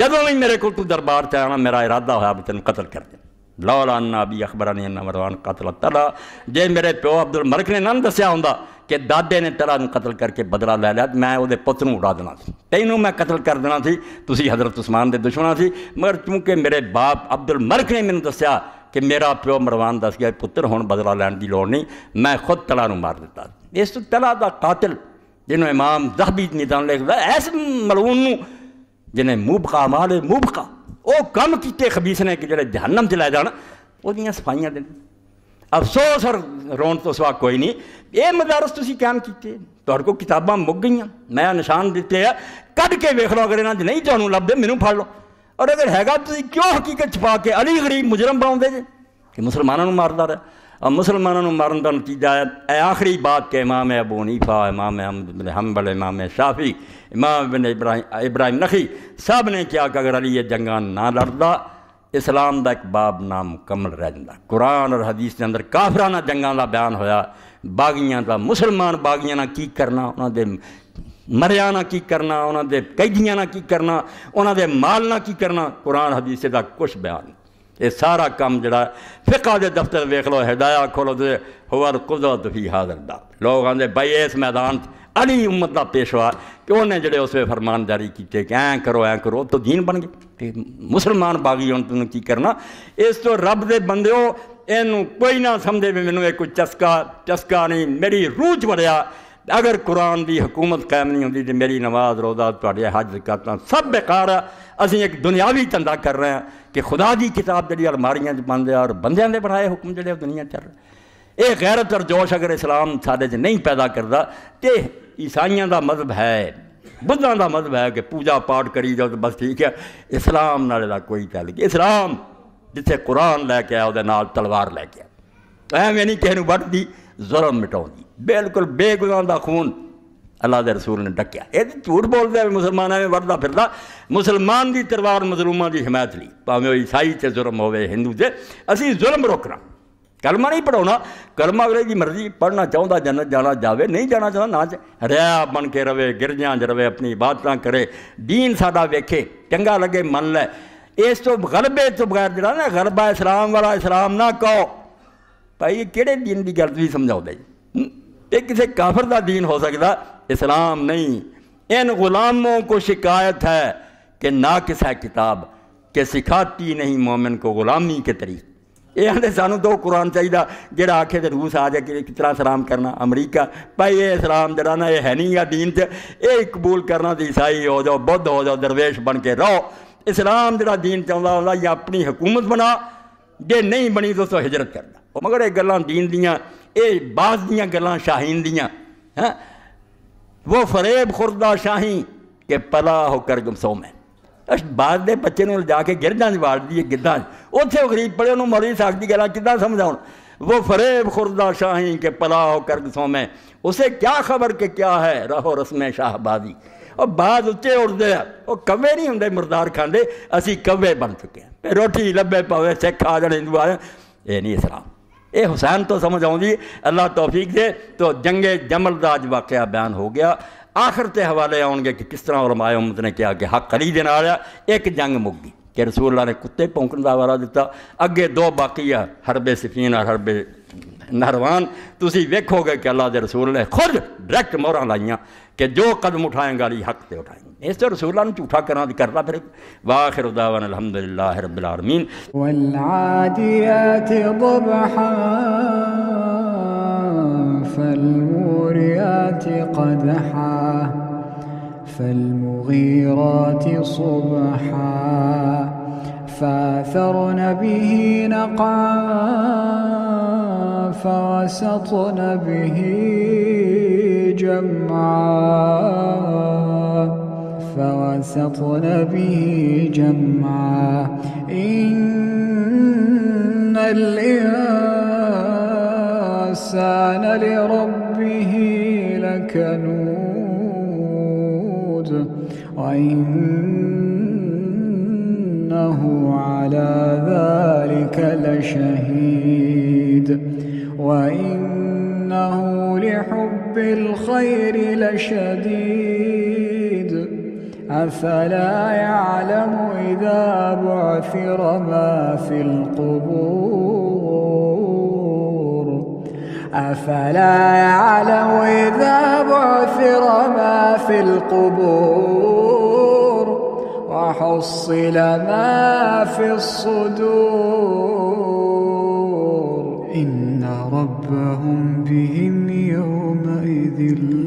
जदों भी मेरे को तू दरबार से आना मेरा इरादा हो तेन कतल कर दें लौलाना भी अखबर ने मरवान कतल तला जे मेरे प्यो अब्दुल मलिक ने ना दसिया हों कि दादे ने तला कतल करके बदला लै लिया मैं वो पुत उड़ा देना तेनों मैं कतल कर देना थी तुम हजरत उस्मान के दुश्मना थी मगर चूंकि मेरे बाप अब्दुल मलिक ने मैंने दसिया कि मेरा प्यो मरवान दस गया पुत्र हूँ बदला लैन की लड़ नहीं मैं खुद तला मार दिता इस तला का कातिल जिन्होंने इमाम जहबी निदान लिखता इस मलून जिन्हें मूबका मारे मूबका ਉਹ ਕੰਮ ਕੀਤੇ ਖਬੀਸ ਨੇ ਕਿ ਜਿਹੜੇ ਜਹਨਮ ਚ ਲੈ ਜਾਣ ਉਹਦੀਆਂ ਸਫਾਈਆਂ ਦੇ ਅਫਸੋਸ ਔਰ ਰੋਣ ਤੋਂ ਸਵਾ ਕੋਈ ਨਹੀਂ ਇਹ ਮਦਾਰਸ ਤੁਸੀਂ ਕਾਇਮ ਕੀਤੇ ਤੁਹਾਡੇ ਕੋ ਕਿਤਾਬਾਂ ਮੁੱਕ ਗਈਆਂ ਮੈਂ ਨਿਸ਼ਾਨ ਦਿੱਤੇ ਆ ਕੱਢ ਕੇ ਵੇਖ ਲਓ ਅਗਰ ਇਹਨਾਂ ਦੇ ਨਹੀਂ ਤੁਹਾਨੂੰ ਲੱਭਦੇ ਮੈਨੂੰ ਫੜ ਲਓ ਔਰ ਅਗਰ ਹੈਗਾ ਤੁਸੀਂ ਕਿਉਂ ਹਕੀਕਤ ਛਪਾ ਕੇ ਅਲੀ ਗਰੀਬ ਮੁਜਰਮ ਬਣਾਉਂਦੇ ਜੇ ਕਿ ਮੁਸਲਮਾਨਾਂ ਨੂੰ ਮਾਰਦਾ ਰਿਹਾ और मुसलमानों में मारन का नतीजा है आखिरी बात के इमाम अबू हनीफा इमाम अहमद हम्बल इमाम शाफी इमाम बिन इब्राहिम इब्राहिम नखी सब ने क्या कि अगर अली जंगा ना लड़ता इस्लाम का एक बाब नाम मुकम्मल रह जाता कुरान और हदीस के अंदर काफराना जंगा का बयान होया बागिया का मुसलमान बागिया ना की करना उन्होंने मरिया ਨਾ की करना उन्होंने कैदियों ਕੈਦੀਆਂ की करना उन्होंने माल ना की करना कुरान हदीसे का कुछ बयान नहीं ये सारा काम जड़ा फिका के दफ्तर वेख लो हिदाया खोलो तो होर कुदरत ही हाजिर लोग आते भाई इस मैदान अली उम्मत का पेशवा कि उन्हें जोड़े उस फरमान जारी किए कि ऐ करो ऐ करो तो दीन बन गए तो मुसलमान बागी हूँ तुम की करना इस तो रब के बंद इनू कोई ना समझे भी मैंने कोई चस्का चस्का नहीं मेरी रूह च बढ़िया अगर कुरान की हुकूमत कायम नहीं होती तो मेरी नमाज रोदा थोड़े हज करता सब बेकार है असं एक दुनियावी धंधा कर रहे हैं कि खुदा की किताब जी अलमारियाँ बनते और बंद बनाए हुक्म जो दुनिया चल रहे ये गैरत और जोश अगर इस्लाम साढ़े च नहीं पैदा करता तो ईसाइया का मजहब है बुद्धा का मजहब है कि पूजा पाठ करी जाओ तो बस ठीक है इस्लाम ना कोई गल नहीं इस्लाम जिसे कुरान लैके आया नाल तलवार लैके आया एवं नहीं कि बढ़ती जुलम मिटा बिल्कुल बेगुजान का खून अल्लाह के रसूल ने डकिया ये झूठ बोलता है मुसलमान में वरदा फिर मुसलमान की तरवार मजलूमा की हिमायत ली भावें ईसाई से जुलम हो हिंदू से असी जुर्म रोकना कलमा नहीं पढ़ा कलमा अगले की मर्जी पढ़ना चाहता जन जाना जावे नहीं जाना चाहता ना जा रहा बन के रवे गिरजा च रवे अपनी इबादत करे दीन साडा वेखे चंगा लगे मन लै इस तो गलबे तो बगैर जरा ना गलबा इस्लाम वाला इस्लाम ना कहो भाई किन की गलत भी समझाओ जी ये किसी काफर का दीन हो सकता इस्लाम नहीं इन गुलामों को शिकायत है कि ना किसा किताब के सिखाती नहीं मोमिन को गुलामी के तरीक ये सू दो कुरान चाहिए जोड़ा आखे तो रूस आ जाए कि तरह सलाम करना अमरीका भाई ये सलाम जरा ना यह है नहीं गा दीन ये कबूल करना तो ईसाई हो जाओ बुद्ध हो जाओ दरवेश बन के रहो इस्लाम जरा दीन चाहता हूँ या अपनी हुकूमत बना जे नहीं बनी दोस्तों हिजरत करना मगर ये गल् दीन दियाँ ये बास दियाँ गल् शाहीन दियाँ है वो फरेब खुरदा शाही के पला हो कर गुमसो में बाद दे बच्चे जाके गिरजा चार दी गिदा उत्थे गरीब पड़े उन्होंने नहीं सकती गला कि समझा वो फरेब खुरदा शाही के पला हो कर गुसो में उसे क्या खबर के क्या है रहो रसमें शाहबाजी और बाद उच्चे उड़ते हैं वह कवे नहीं होंगे मुरदार खाते असी कवे बन चुके हैं रोटी लभे पवे सिख आ जाने हिंदू आ जाए ये नहीं इस्लाम ए हुसैन तो समझ आऊँगी अल्लाह तोफीक दे तो जंगे जमल का वाक़ बयान हो गया आखिर के हवाले आने कि किस तरह और माया उम्मत ने कहा कि हक अली दे आया एक जंग मुक गई कि रसूल ने कुत्ते भौंकन का हवाला दिता अगे दो बाकी है हरबे सफीन और हरबे ਨਰਵਾਨ ਤੁਸੀਂ ਵੇਖੋਗੇ ਕਿ ਅੱਲਾ ਦੇ ਰਸੂਲ ਨੇ ਖੁਦ ਡਾਇਰੈਕਟ ਮੋਹਰਾਂ ਲਾਈਆਂ ਕਿ ਜੋ ਕਦਮ ਉਠਾਏਗਾ ਲਈ ਹੱਕ ਤੇ ਉਠਾਏਗਾ ਇਸ ਤੇ ਰਸੂਲਾਂ ਨੂੰ ਝੂਠਾ ਕਰਨਾ ਕਰਦਾ ਫਿਰ ਵਾਖਿਰ ਦਾਵਾਨ ਅਲਹਮਦੁਲਿਲਾਹ ਰੱਬਿਲ ਆਲਮੀਨ والعاديات ضبحا فالموريات قدحا فالمغيرات صبحا فاثرن به نقعا فوسطن به جمعا فوسطن به جمعا إن الإنسان لربه لكنود وإن على ذلك لشهيد وإنه لحب الخير لشديد أفلا يعلم إذا بعثر ما في القبور أفلا يعلم إذا بعثر ما في القبور وحصل ما في الصدور إن ربهم بهم يومئذ